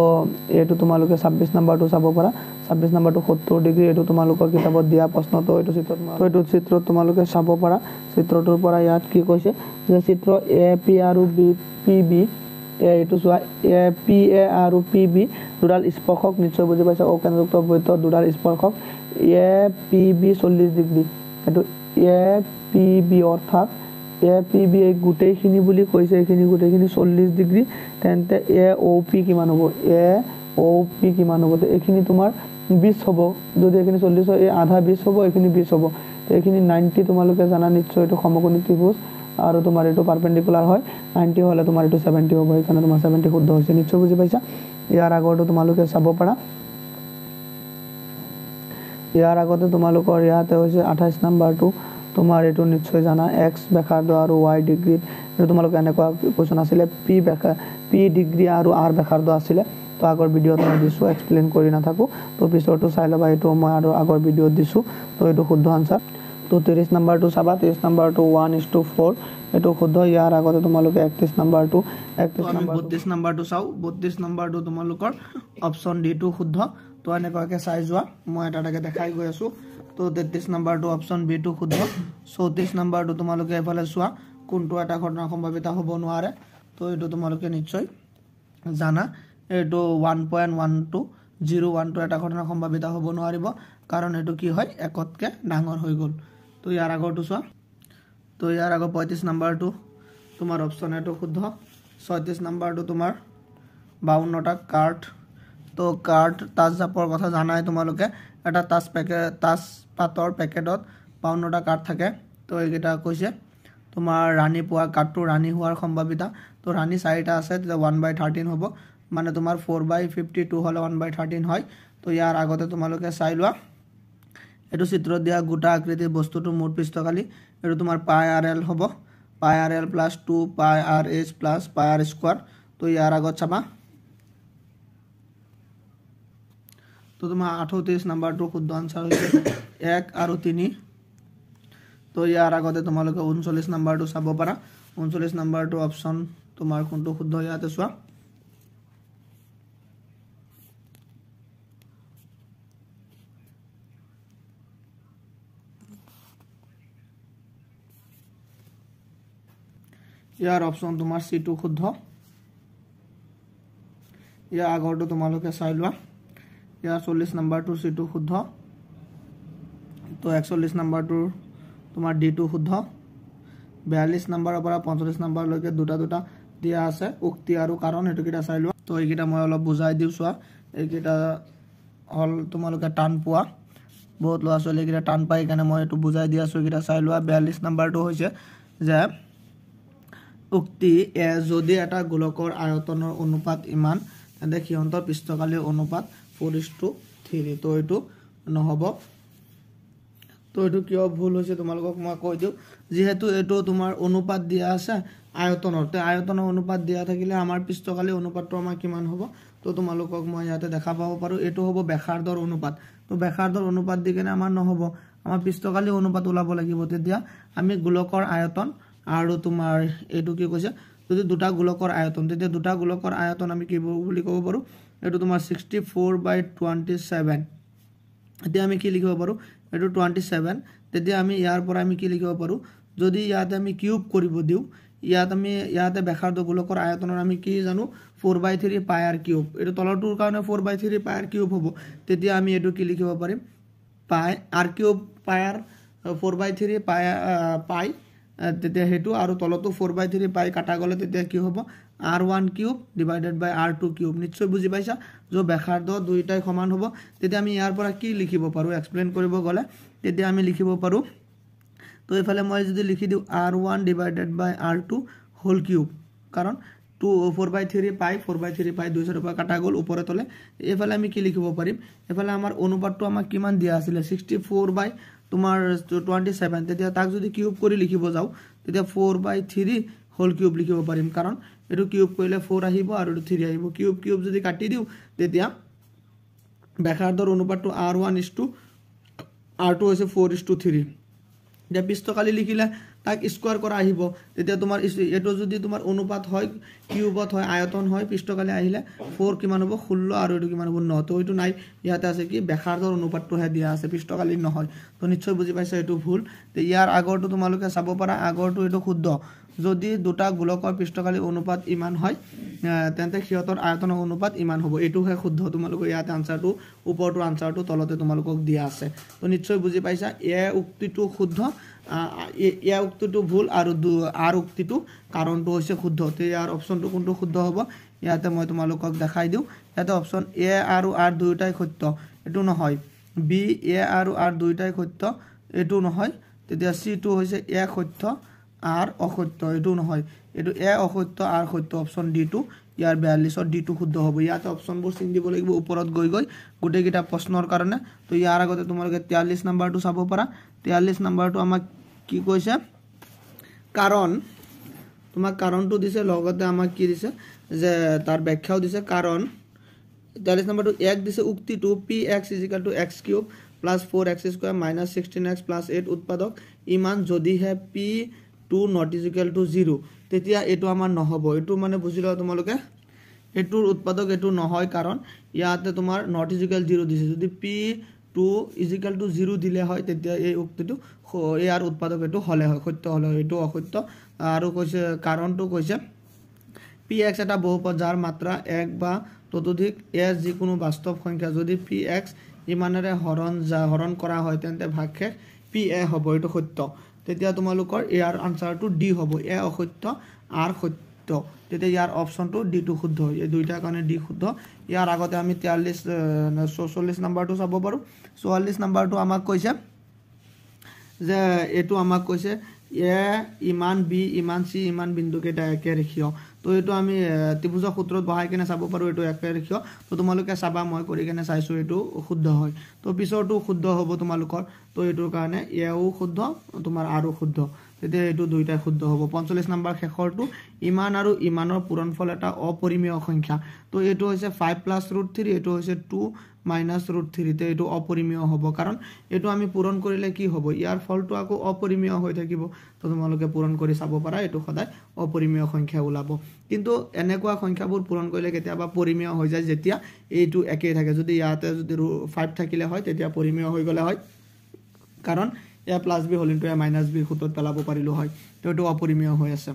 এইটো তোমালোকে ছাব্বিছ নম্বৰটো চাব পাৰা ছাব্বিছ নম্বৰটো সত্তৰ ডিগ্ৰী এইটো তোমালোকৰ কিতাপত দিয়া প্ৰশ্নটো এইটো চিত্ৰত এইটো চিত্ৰত তোমালোকে চাব পাৰা চিত্ৰটোৰ পৰা ইয়াত কি কৈছে যে চিত্ৰ এ পি আৰু বি পি বি এ এইটো চোৱা এ পি এ আৰু পি বি দুডাল স্পৰ্শক নিশ্চয় বুজি পাইছা অকেন্দ্ৰযুক্ত বৈধ দুডাল স্পৰ্শক এ পি বি চল্লিছ ডিগ্ৰী এইটো এ পি বি অৰ্থাৎ এ পি বি এ গোটেইখিনি বুলি কৈছে এইখিনি গোটেইখিনি চল্লিছ ডিগ্ৰী তেন্তে এ অ' পি কিমান হ'ব এ অ' পি কিমান হ'ব এইখিনি তোমাৰ বিছ হ'ব যদি এইখিনি চল্লিছ হয় এই আধা বিছ হ'ব এইখিনি বিছ হ'ব এইখিনি নাইণ্টি তোমালোকে জানা নিশ্চয় এইটো সমকোণী ত্ৰিভুজ আৰু তোমাৰ এইটো পাৰ্পেণ্ডিকুলাৰ হয় নাইণ্টি হ'লে তোমাৰ এইটো ছেভেণ্টি হ'ব সেইকাৰণে তোমাৰ ছেভেণ্টি শুদ্ধ হৈছে নিশ্চয় বুজি পাইছা ইয়াৰ আগৰটো তোমালোকে চাব পাৰা ইয়াৰ আগতে তোমালোকৰ ইয়াতে হৈছে আঠাইছ নম্বৰটো তোমাৰ এইটো নিশ্চয় জানা এক্স বেখাৰ আৰু ৱাই ডিগ্ৰীত এইটো তোমালোকে এনেকুৱা কুৱেশ্যন আছিলে পি বেখা পি ডিগ্ৰী আৰু আৰ বেখাৰ আছিলে তো আগৰ ভিডিঅ'ত মই দিছোঁ এক্সপ্লেইন কৰি নাথাকোঁ তো পিছৰটো চাই ল'বা এইটো মই আৰু আগৰ ভিডিঅ'ত দিছোঁ তো এইটো শুদ্ধ আনচাৰ তো ত্ৰিছ নম্বৰটো চাবা ত্ৰিছ নম্বৰটো ওৱান ইজ টু ফ'ৰ এইটো শুদ্ধ ইয়াৰ আগতে তোমালোকে একত্ৰিছ নম্বৰটো একত্ৰিছ বত্ৰিছ নম্বৰটো চাওঁ বত্ৰিছ নম্বৰটো তোমালোকৰ অপশ্যন ডিটো শুদ্ধ তো এনেকুৱাকৈ চাই যোৱা মই এটা এটাকৈ দেখাই গৈ আছোঁ তো তেত্ৰিশ নম্বৰটো অপশ্যন বিটো শুদ্ধ চৌত্ৰিছ নম্বৰটো তোমালোকে এফালে চোৱা কোনটো এটা ঘটনা সম্ভাৱিতা হ'ব নোৱাৰে তো এইটো তোমালোকে নিশ্চয় জানা এইটো one point one two zero' one two এটা ঘটনা সম্ভাৱিতা হ'ব নোৱাৰিব কাৰণ এইটো কি হয় একতকৈ ডাঙৰ হৈ গ'ল তো ইয়াৰ আগৰটো চোৱা তো ইয়াৰ আগৰ পঁয়ত্ৰিছ নম্বৰটো তোমাৰ অপশ্যন এইটো শুদ্ধ ছয়ত্ৰিছ নম্বৰটো তোমাৰ বাৱন্নটা কাৰ্ড তো কাৰ্ড তাজ জাপৰ কথা জানাই তোমালোকে এটা তাস পেকেট তাস পাতৰ পেকেটত বাৱন্নটা কাৰ্ড থাকে তো এইকেইটা কৈছে তোমাৰ ৰাণী পোৱা কাৰ্ডটো ৰাণী হোৱাৰ সম্ভাৱিতা তো ৰাণী চাৰিটা আছে তেতিয়া ওৱান বাই থাৰ্টিন হ'ব মানে তোমাৰ ফ'ৰ বাই ফিফটি টু হ'লে ওৱান বাই থাৰ্টিন হয় তো ইয়াৰ আগতে তোমালোকে চাই লোৱা এইটো চিত্ৰত দিয়া গোটা আকৃতিৰ বস্তুটো মোৰ পৃষ্ঠকালী এইটো তোমাৰ পাই আৰ এল হ'ব pi R L plus two pi R H plus pi R square তো ইয়াৰ আগত চাবা তো তোমাৰ আঠ ত্ৰিছ নম্বৰটো শুদ্ধ আনচাৰ হৈছে এক আৰু তিনি তো ইয়াৰ আগতে তোমালোকে ঊনচল্লিছ নম্বৰটো চাব পাৰা ঊনচল্লিছ নম্বৰটো অপশ্যন তোমাৰ কোনটো শুদ্ধ ইয়াতে চোৱা ইয়াৰ অপশ্যন তোমাৰ চিটো শুদ্ধ ইয়াৰ আগৰটো তোমালোকে চাই লোৱা ইয়াৰ চল্লিছ নম্বৰটো চিটো শুদ্ধ তো একচল্লিছ নম্বৰটোৰ তোমাৰ ডিটো শুদ্ধ বিয়াল্লিছ নম্বৰৰ পৰা পঞ্চল্লিছ নম্বৰলৈকে দুটা দুটা দিয়া আছে উক্তি আৰু কাৰণ সেইটোকেইটা চাই লোৱা তো এইকেইটা মই অলপ বুজাই দিওঁ চোৱা এইকেইটা হ'ল তোমালোকে টান পোৱা বহুত ল'ৰা ছোৱালী এইকেইটা টান পায় সেইকাৰণে মই এইটো বুজাই দি আছোঁ এইকেইটা চাই লোৱা বিয়াল্লিছ নম্বৰটো হৈছে যে উক্তি যদি এটা গোলকৰ আয়তনৰ অনুপাত ইমান তেন্তে সিহঁতৰ পৃষ্ঠকালীৰ অনুপাত ফোর ইস টু থ্রি তো এই নহব তো এই কিয় ভুল হয়েছে তোমালক মানে কই দিও যেহেতু এই তোমার অনুপাত দিয়া আছে আয়তনের তো আয়তনের অনুপাত দিয়া থাকলে আমার পিস্তকালী অনুপাত আমার কিমান হব তো তোমালক মানে দেখা পাব পো এই হব বেখার্ধর অনুপাত তো বেখার্ধর অনুপাত দি কেন আমার নহব আমার পিস্তকালী অনুপাত ওলাব লাগবে আমি গোলকর আয়তন আর তোমার এই কি কৈছে যদি দুটা গোলকর আয়তন দুটা গোলকর আয়তন আমি কি বলে কব পড়ো এইটো তোমাৰ sixty four by twenty seven এতিয়া আমি কি লিখিব পাৰোঁ এইটো টুৱেণ্টি ছেভেন তেতিয়া আমি ইয়াৰ পৰা আমি কি লিখিব পাৰোঁ যদি ইয়াতে আমি কিউব কৰিব দিওঁ ইয়াত আমি ইয়াতে বেখাৰ্ধ গোলকৰ আয়তনৰ আমি কি জানো four by three pi R cube এইটো তলৰটোৰ কাৰণে four by three pi R cube হ'ব তেতিয়া আমি এইটো কি লিখিব পাৰিম pi R cube pi R four by three pi pi তেতিয়া সেইটো আৰু তলতো ফ'ৰ বাই থ্ৰী পাই কাটা গ'লে তেতিয়া কি হ'ব R one cube divided by R two cube নিশ্চয় বুজি পাইছা য' বেখাৰ্ধ দুয়োটাই সমান হ'ব তেতিয়া আমি ইয়াৰ পৰা কি লিখিব পাৰোঁ এক্সপ্লেইন কৰিব গ'লে তেতিয়া আমি লিখিব পাৰোঁ তো এইফালে মই যদি লিখি দিওঁ R one divided by R two হ'ল কিউব কাৰণ two four by three pi four by three pi দুইশ টকা কাটা গ'ল ওপৰে তলে এইফালে আমি কি লিখিব পাৰিম এইফালে আমাৰ অনুপাতটো আমাক কিমান দিয়া আছিলে ছিক্সটি ফ'ৰ বাই তোমাৰ টুৱেণ্টি ছেভেন তেতিয়া তাক যদি কিউব কৰি লিখিব যাওঁ তেতিয়া ফ'ৰ বাই থ্ৰী হ'ল কিউব লিখিব পাৰিম কাৰণ এইটো কিউব কৰিলে ফ'ৰ আহিব আৰু এইটো থ্ৰী আহিব কিউব কিউব যদি কাটি দিওঁ তেতিয়া বেখাৰ্ধৰ অনুপাতটো r one is to r two হৈছে ফ'ৰ ইজ টু থ্ৰী এতিয়া পিছটো কালি লিখিলে তাক স্কুৱাৰ কৰা আহিব তেতিয়া তোমাৰ এইটো যদি তোমাৰ অনুপাত হয় কিউবত হয় আয়তন হয় পৃষ্ঠকালে আহিলে ফ'ৰ কিমান হ'ব ষোল্ল আৰু এইটো কিমান হ'ব ন তো এইটো নাই ইয়াতে আছে কি বেখাৰ্ধৰ অনুপাতটোহে দিয়া আছে পৃষ্ঠকালীন নহয় তো নিশ্চয় বুজি পাইছা এইটো ভুল ইয়াৰ আগৰটো তোমালোকে চাব পাৰা আগৰটো এইটো শুদ্ধ যদি দুটা গোলকৰ পৃষ্ঠকালী অনুপাত ইমান হয় তেন্তে সিহঁতৰ আয়তনৰ অনুপাত ইমান হ'ব এইটোহে শুদ্ধ তোমালোকে ইয়াতে আনচাৰটো ওপৰটো আনচাৰটো তলতে তোমালোকক দিয়া আছে তো নিশ্চয় বুজি পাইছা এ উক্তিটো শুদ্ধ এ উক্তিটো ভুল আৰু দু আৰু উক্তিটো কাৰণটো হৈছে শুদ্ধ তো ইয়াৰ অপশ্যনটো কোনটো শুদ্ধ হ'ব ইয়াতে মই তোমালোকক দেখাই দিওঁ ইয়াতে অপশ্যন এ আৰু আৰ দুয়োটাই সত্য এইটো নহয় বি এ আৰু আৰ দুয়োটাই সত্য এইটো নহয় তেতিয়া চিটো হৈছে এ সত্য আৰ অসত্য এইটো নহয় এইটো এ অসত্য আৰ সত্য অপশ্যন ডি টু ইয়াৰ বিয়াল্লিশৰ ডি টো শুদ্ধ হ'ব ইয়াতে অপশ্যনবোৰ চিন দিব লাগিব উপৰত গই গই গোটেকিটা প্ৰশ্নেৰ কাৰণে তো ইয়াৰ আগতে তোমালোকে তিয়াল্লিছ নাম্বাৰটো চাব পাৰা তিয়াল্লিছ নাম্বাৰটো আমাক কি কৈছে কাৰণ তোমাক কাৰণটো দিছে লগতে আমাক কি দিছে যে তাৰ ব্যাখ্যাও দিছে কাৰণ তিয়াল্লিছ নাম্বাৰটো এক দিছে উক্তিটো P x is equal to x cube plus four x square minus sixteen x plus eight উৎপাদক ইমান যদিহে P two not is equal to zero' তেতিয়া এইটো আমাৰ নহ'ব এইটো মানে বুজি লওক তোমালোকে এইটোৰ উৎপাদক এইটো নহয় কাৰণ ইয়াতে তোমাৰ নট ইজ ইকুৱেল জিৰ' দিছে যদি P two is equal to zero' দিলে হয় তেতিয়া এই উক্তিটো ইয়াৰ উৎপাদক এইটো হ'লে হয় সত্য হ'লে হয় এইটো অসত্য আৰু কৈছে কাৰণটো কৈছে পি এক্স এটা বহুপদ যাৰ মাত্ৰা এক বা ততোধিক এছ যিকোনো বাস্তৱ সংখ্যা যদি পি এক্স ইমানেৰে হৰণ যা হৰণ কৰা হয় তেন্তে ভাগশেষ পি এ হ'ব এইটো সত্য তেতিয়া তোমালোকৰ ইয়াৰ আনচাৰটো ডি হ'ব এ অসত্য আৰ সত্য তেতিয়া ইয়াৰ অপশ্যনটো ডিটো শুদ্ধ হয় এই দুয়োটাৰ কাৰণে ডি শুদ্ধ ইয়াৰ আগতে আমি তিয়াল্লিছ চৌচল্লিছ নম্বৰটো চাব পাৰোঁ চৌৰাল্লিছ নাম্বাৰটো আমাক কৈছে যে এইটো আমাক কৈছে এ ইমান বি ইমান চি ইমান বিন্দুকেইটা একে ৰেখীয় তো এইটো আমি ত্ৰিভুজৰ সূত্ৰত বহাই কিনে চাব পাৰোঁ এইটো একে একপাৰিখীয় তো তোমালোকে চাবা মই কৰি কিনে চাইছো এইটো শুদ্ধ হয় তো পিছৰটো শুদ্ধ হ'ব তোমালোকৰ তো এইটোৰ কাৰণে এয়াও শুদ্ধ তোমাৰ আৰু শুদ্ধ তেতিয়া এইটো দুইটাই শুদ্ধ হ'ব পঞ্চল্লিছ নম্বৰ শেষৰটো ইমান আৰু ইমানৰ পূৰণ ফল এটা অপৰিমীয় সংখ্যা তো এইটো হৈছে ফাইভ প্লাছ ৰুট থ্ৰী এইটো হৈছে টু মাইনাছ ৰুট থ্ৰী তে এইটো অপৰিমীয় হ'ব কাৰণ এইটো আমি পূৰণ কৰিলে কি হ'ব ইয়াৰ ফলটো আকৌ অপৰিমীয় হৈ থাকিব তো তোমালোকে পূৰণ কৰি চাব পাৰা এইটো সদায় অপৰিমীয় সংখ্যা ওলাব কিন্তু এনেকুৱা সংখ্যাবোৰ পূৰণ কৰিলে কেতিয়াবা পৰিমীয় হৈ যায় যেতিয়া এইটো একেই থাকে যদি ইয়াতে যদি ফাইভ থাকিলে হয় তেতিয়া পৰিমীয় হৈ গ'লে হয় কাৰণ এ প্লাছ বি হ'ল ইণ্টু এ মাইনাছ বি সোঁতত পেলাব পাৰিলোঁ হয় তো এইটো অপৰিমীয় হৈ আছে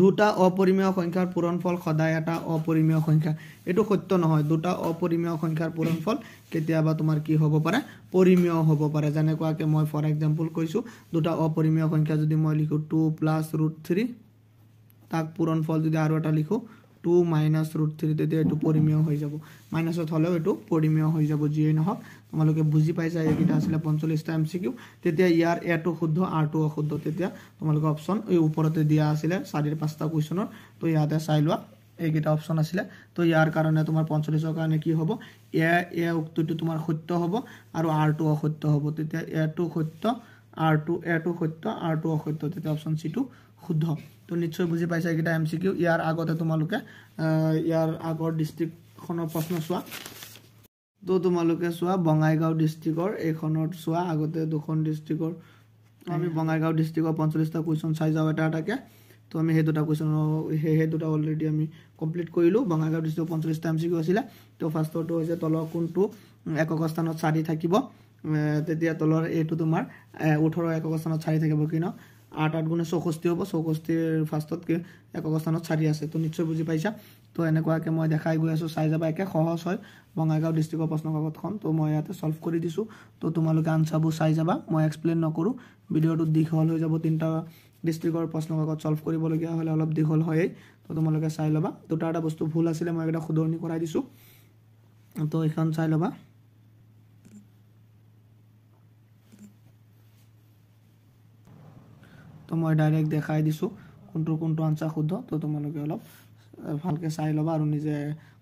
দুটা অপৰিমীয় সংখ্যাৰ পূৰণফল সদায় এটা অপৰিমীয় সংখ্যা এইটো সত্য নহয় দুটা অপৰিমীয় সংখ্যাৰ পূৰণফল কেতিয়াবা তোমাৰ কি হ'ব পাৰে পৰিমীয় হ'ব পাৰে যেনেকুৱাকৈ মই ফৰ এক্সাম্পল কৈছোঁ দুটা অপৰিমীয় সংখ্যা যদি মই লিখোঁ টু প্লাছ ৰুট থ্ৰী তাক পূৰণফল যদি আৰু এটা লিখোঁ টু মাইনাছ ৰুট থ্ৰী তেতিয়া এইটো পৰিমেয় হৈ যাব মাইনাছত হ'লেও এইটো পৰিমেয় হৈ যাব যিয়েই নহওক তোমালোকে বুজি পাইছা এইকেইটা আছিলে পঞ্চল্লিছটা এম চি কিউ তেতিয়া ইয়াৰ এ টো শুদ্ধ আৰ টো অশুদ্ধ তেতিয়া তোমালোকে অপশ্যন এই ওপৰতে দিয়া আছিলে চাৰিৰ পাঁচটা কুৱেশ্যনৰ তো ইয়াতে চাই লোৱা এইকেইটা অপশ্যন আছিলে তো ইয়াৰ কাৰণে তোমাৰ পঞ্চল্লিছৰ কাৰণে কি হ'ব এ এ উক্তিটো তোমাৰ সত্য হ'ব আৰু আৰ টো অসত্য হ'ব তেতিয়া এ টো সত্য আৰ টো এ টো সত্য আৰ টো অসত্য তেতিয়া অপশ্যন চিটো শুদ্ধ তো নিশ্চয় বুজি পাইছা এইকেইটা এম চি কিউ ইয়াৰ আগতে তোমালোকে ইয়াৰ আগৰ ডিষ্ট্ৰিক্টখনৰ প্ৰশ্ন চোৱা তো তোমালোকে চোৱা বঙাইগাঁও ডিষ্ট্ৰিক্টৰ এইখনৰ চোৱা আগতে দুখন ডিষ্ট্ৰিক্টৰ আমি বঙাইগাঁও ডিষ্ট্ৰিক্টৰ পঞ্চল্লিছটা কুৱেশ্যন চাই যাওঁ এটা এটাকে তো আমি সেই দুটা কুৱেশ্যনৰ সেই সেই দুটা অলৰেডি আমি কমপ্লিট কৰিলোঁ বঙাইগাঁও ডিষ্ট্ৰিক্ট পঞ্চল্লিছটা এম চি কিউ আছিলে তো ফাৰ্ষ্টৰটো হৈছে তলৰ কোনটো একক স্থানত চাৰি থাকিব তেতিয়া তলৰ এইটো তোমাৰ ওঠৰ একক স্থানত চাৰি থাকিব কিন্তু আঠ আঠ গুণে চৌষষ্ঠি হ'ব চৌষষ্ঠিৰ ফাৰ্ষ্টত একক স্থানত চাৰি আছে তো নিশ্চয় বুজি পাইছা ত' এনেকুৱাকৈ মই দেখাই গৈ আছোঁ চাই যাবা একে সহজ হয় বঙাইগাঁও ডিষ্ট্ৰিক্টৰ প্ৰশ্নকাকতখন তো মই ইয়াতে ছল্ভ কৰি দিছোঁ ত' তোমালোকে আনচাৰবোৰ চাই যাবা মই এক্সপ্লেইন নকৰোঁ ভিডিঅ'টো দীঘল হৈ যাব তিনিটা ডিষ্ট্ৰিক্টৰ প্ৰশ্নকাকত ছল্ভ কৰিবলগীয়া হ'লে অলপ দীঘল হয়েই ত' তোমালোকে চাই ল'বা দুটা এটা বস্তু ভুল আছিলে মই এটা শুধৰণি কৰাই দিছোঁ ত' এইখন চাই ল'বা তো মই ডাইৰেক্ট দেখাই দিছোঁ কোনটো কোনটো আনচাৰ শুদ্ধ তো তোমালোকে অলপ ভালকৈ চাই ল'বা আৰু নিজে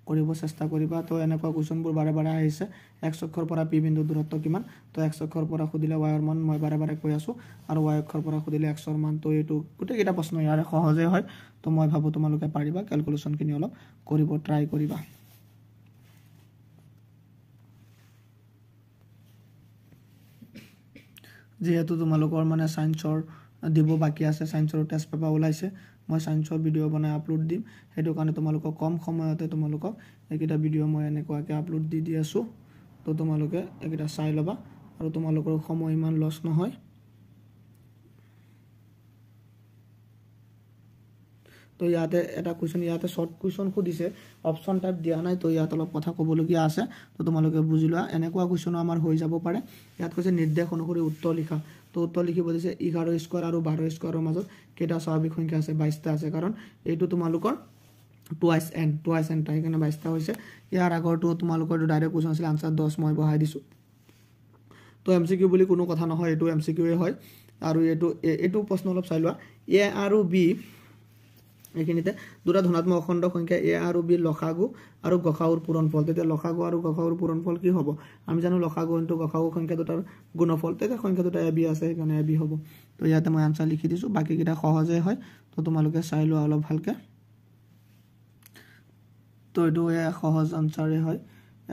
কৰিব চেষ্টা কৰিবা তো এনেকুৱা কুৱেশ্যনবোৰ বাৰে বাৰে আহিছে এক চক্ষৰ পৰা পি বিন্দু দূৰত্ব কিমান তো এক চক্ষৰ পৰা সুধিলে ৱায়ৰ মান মই বাৰে বাৰে কৈ আছোঁ আৰু ৱাই অক্ষৰ পৰা সুধিলে এক্সৰ মান তো এইটো গোটেইকেইটা প্ৰশ্ন ইয়াৰে সহজেই হয় তো মই ভাবোঁ তোমালোকে পাৰিবা কেলকুলেশ্যনখিনি অলপ কৰিব ট্ৰাই কৰিবা যিহেতু তোমালোকৰ মানে ছায়েন্সৰ দিব বাকী আছে চায়েন্সৰ টেষ্ট পেপাৰ ওলাইছে মই চায়েন্সৰ ভিডিঅ' বনাই আপলোড দিম সেইটো কাৰণে তোমালোকক কম সময়তে তোমালোকক এইকেইটা ভিডিঅ' মই এনেকুৱাকৈ আপলোড দি দি তো তোমালোকে এইকেইটা চাই ল'বা আৰু তোমালোকৰ সময় ইমান লছ নহয় তো ইয়াতে এটা কুৱেশ্যন ইয়াতে শ্বৰ্ট কুৱেশ্যন সুধিছে অপশ্যন টাইপ দিয়া নাই তো ইয়াত অলপ কথা ক'বলগীয়া আছে তো তোমালোকে বুজি লোৱা এনেকুৱা কুৱেশ্যনো আমাৰ হৈ যাব পাৰে ইয়াত কৈছে নিৰ্দেশ অনুসৰি উত্তৰ লিখা তো উত্তৰ লিখিব দিছে এঘাৰ স্কুৱাৰ আৰু বাৰ স্কুৱাৰৰ মাজত কেইটা স্বাভাৱিক সংখ্যা আছে বাইছটা আছে কাৰণ এইটো তোমালোকৰ টুৱাইছ এন টুৱাইছ এন টাই সেইকাৰণে বাইছটা হৈছে ইয়াৰ আগৰটো তোমালোকৰ ডাইৰেক্ট কুৱেশ্যন আছিলে আনচাৰ দহ মই বঢ়াই দিছোঁ তো এম চি কিউ বুলি কোনো কথা নহয় এইটো এম চি কিউৱে হয় আৰু এইটো এইটো প্ৰশ্ন অলপ চাই লোৱা এ আৰু বি এইখিনিতে দুটা ধনাত্মক অখণ্ড সংখ্যা এ আৰু বি লখাগু আৰু গ সাউৰ পূৰণফল তেতিয়া লসাগু আৰু গ সাউৰ পূৰণফল কি হ'ব আমি জানো লসাগু কিন্তু গ সাউ সংখ্যা দুটাৰ গুণফল তেতিয়া সংখ্যা দুটা এবি আছে সেইকাৰণে এবি হ'ব তো ইয়াতে মই আনচাৰ লিখি দিছোঁ বাকীকেইটা সহজে হয় তো তোমালোকে চাই লোৱা অলপ ভালকৈ তো এইটো এয়া সহজ আনচাৰেই হয়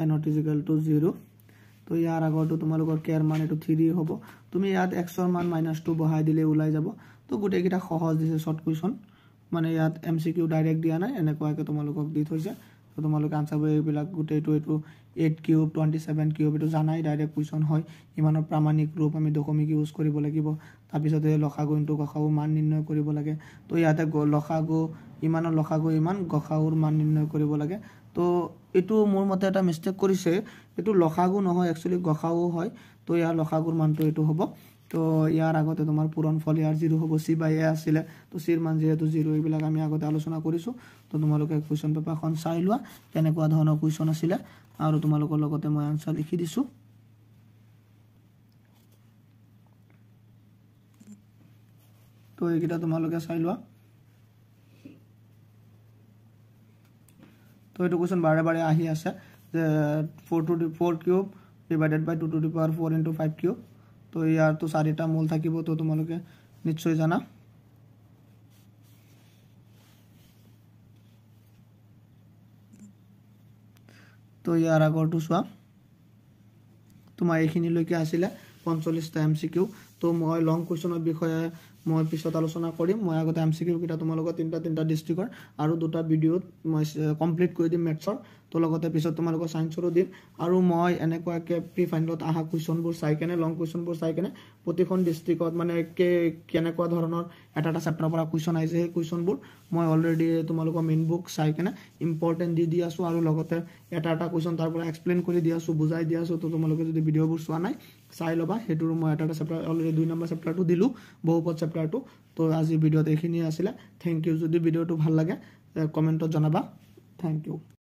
n not is equal to zero' তো ইয়াৰ আগৰটো তোমালোকৰ কেয়াৰ মান এইটো থ্ৰী হ'ব তুমি ইয়াত এক্সৰ মান মাইনাচ টু বঢ়াই দিলে ওলাই যাব তো গোটেইকেইটা সহজ দিছে শ্বৰ্ট কুৱেশ্যন মানে ইয়াত এম চি কিউ ডাইৰেক্ট দিয়া নাই এনেকুৱাকৈ তোমালোকক দি থৈছে তোমালোকে আনচাৰ এইবিলাক গোটেইটো এইটো eight cube twenty seven cube এইটো জানাই ডাইৰেক্ট কুৱেশ্যন হয় ইমানৰ প্ৰামাণিক ৰূপ আমি দশমিক ইউজ কৰিব লাগিব তাৰপিছতে লখাগুণটো গসাগু মান নিৰ্ণয় কৰিব লাগে তো ইয়াতে লখাগু ইমানৰ লখাগু ইমান গসাগুৰ মান নিৰ্ণয় কৰিব লাগে তো এইটো মোৰ মতে এটা মিষ্টেক কৰিছে এইটো লখাগু নহয় একচুৱেলি গসাগু হয় তো ইয়াৰ লখাগুৰ মানটো এইটো হ'ব তো ইয়াৰ আগতে তোমাৰ পূৰণ ফল ইয়াৰ জিৰ' হ'ব চি বাই এ আছিলে তো চিৰ মান যিহেতু জিৰ' এইবিলাক আমি আগতে আলোচনা কৰিছোঁ তো তোমালোকে কুৱেশ্যন পেপাৰখন চাই লোৱা কেনেকুৱা ধৰণৰ কুৱেশ্যন আছিলে আৰু তোমালোকৰ লগতে মই আনচাৰ লিখি দিছোঁ তো এইকেইটা তোমালোকে চাই লোৱা তো এইটো কুৱেশ্যন বাৰে বাৰে আহি আছে যে four two four cube divided by two two the power four into five cube তো ইয়ার তো চারিটা মূল থাকিব তো তোমালকে নিশ্চয় জানা তো ইয়ার আগর তো চা তোমার এইখিনিলকে আসলে পঞ্চল্লিশটা এম সি কিউ তো মই লং কুৱেশ্যনৰ বিষয়ে মই পিছত আলোচনা কৰিম মই আগতে এম চি কিউ কিউকেইটা তোমালোকৰ তিনিটা তিনিটা ডিষ্ট্ৰিক্টৰ আৰু দুটা ভিডিঅ'ত মই কমপ্লিট কৰি দিম মেথছৰ তো লগতে পিছত তোমালোকৰ চায়েন্সৰো দিম আৰু মই এনেকুৱাকৈ প্ৰি ফাইনেলত অহা কুৱেশ্যনবোৰ চাই কেনে লং কুৱেশ্যনবোৰ চাই কেনে প্ৰতিখন ডিষ্ট্ৰিক্টত মানে কে কেনেকুৱা ধৰণৰ এটা এটা চেপ্টাৰৰ পৰা কুৱেশ্যন আহিছে সেই কুৱেশ্যনবোৰ মই অলৰেডি তোমালোকৰ মেইন বুক চাই কেনে ইম্পৰ্টেণ্ট দি দি আছোঁ আৰু লগতে এটা এটা কুৱেশ্যন তাৰ পৰা এক্সপ্লেইন কৰি দি আছোঁ বুজাই দি আছোঁ তো তোমালোকে যদি ভিডিঅ'বোৰ চোৱা নাই চাই ল'বা সেইটোৰ মই এটা এটা চেপ্টাৰ অলৰেডি দুই নম্বৰ চেপ্টাৰটো দিলোঁ বহুপদ চেপ্টাৰটো তো আজিৰ ভিডিঅ'ত এইখিনিয়ে আছিলে থেংক ইউ যদি ভিডিঅ'টো ভাল লাগে কমেণ্টত জনাবা থেংক ইউ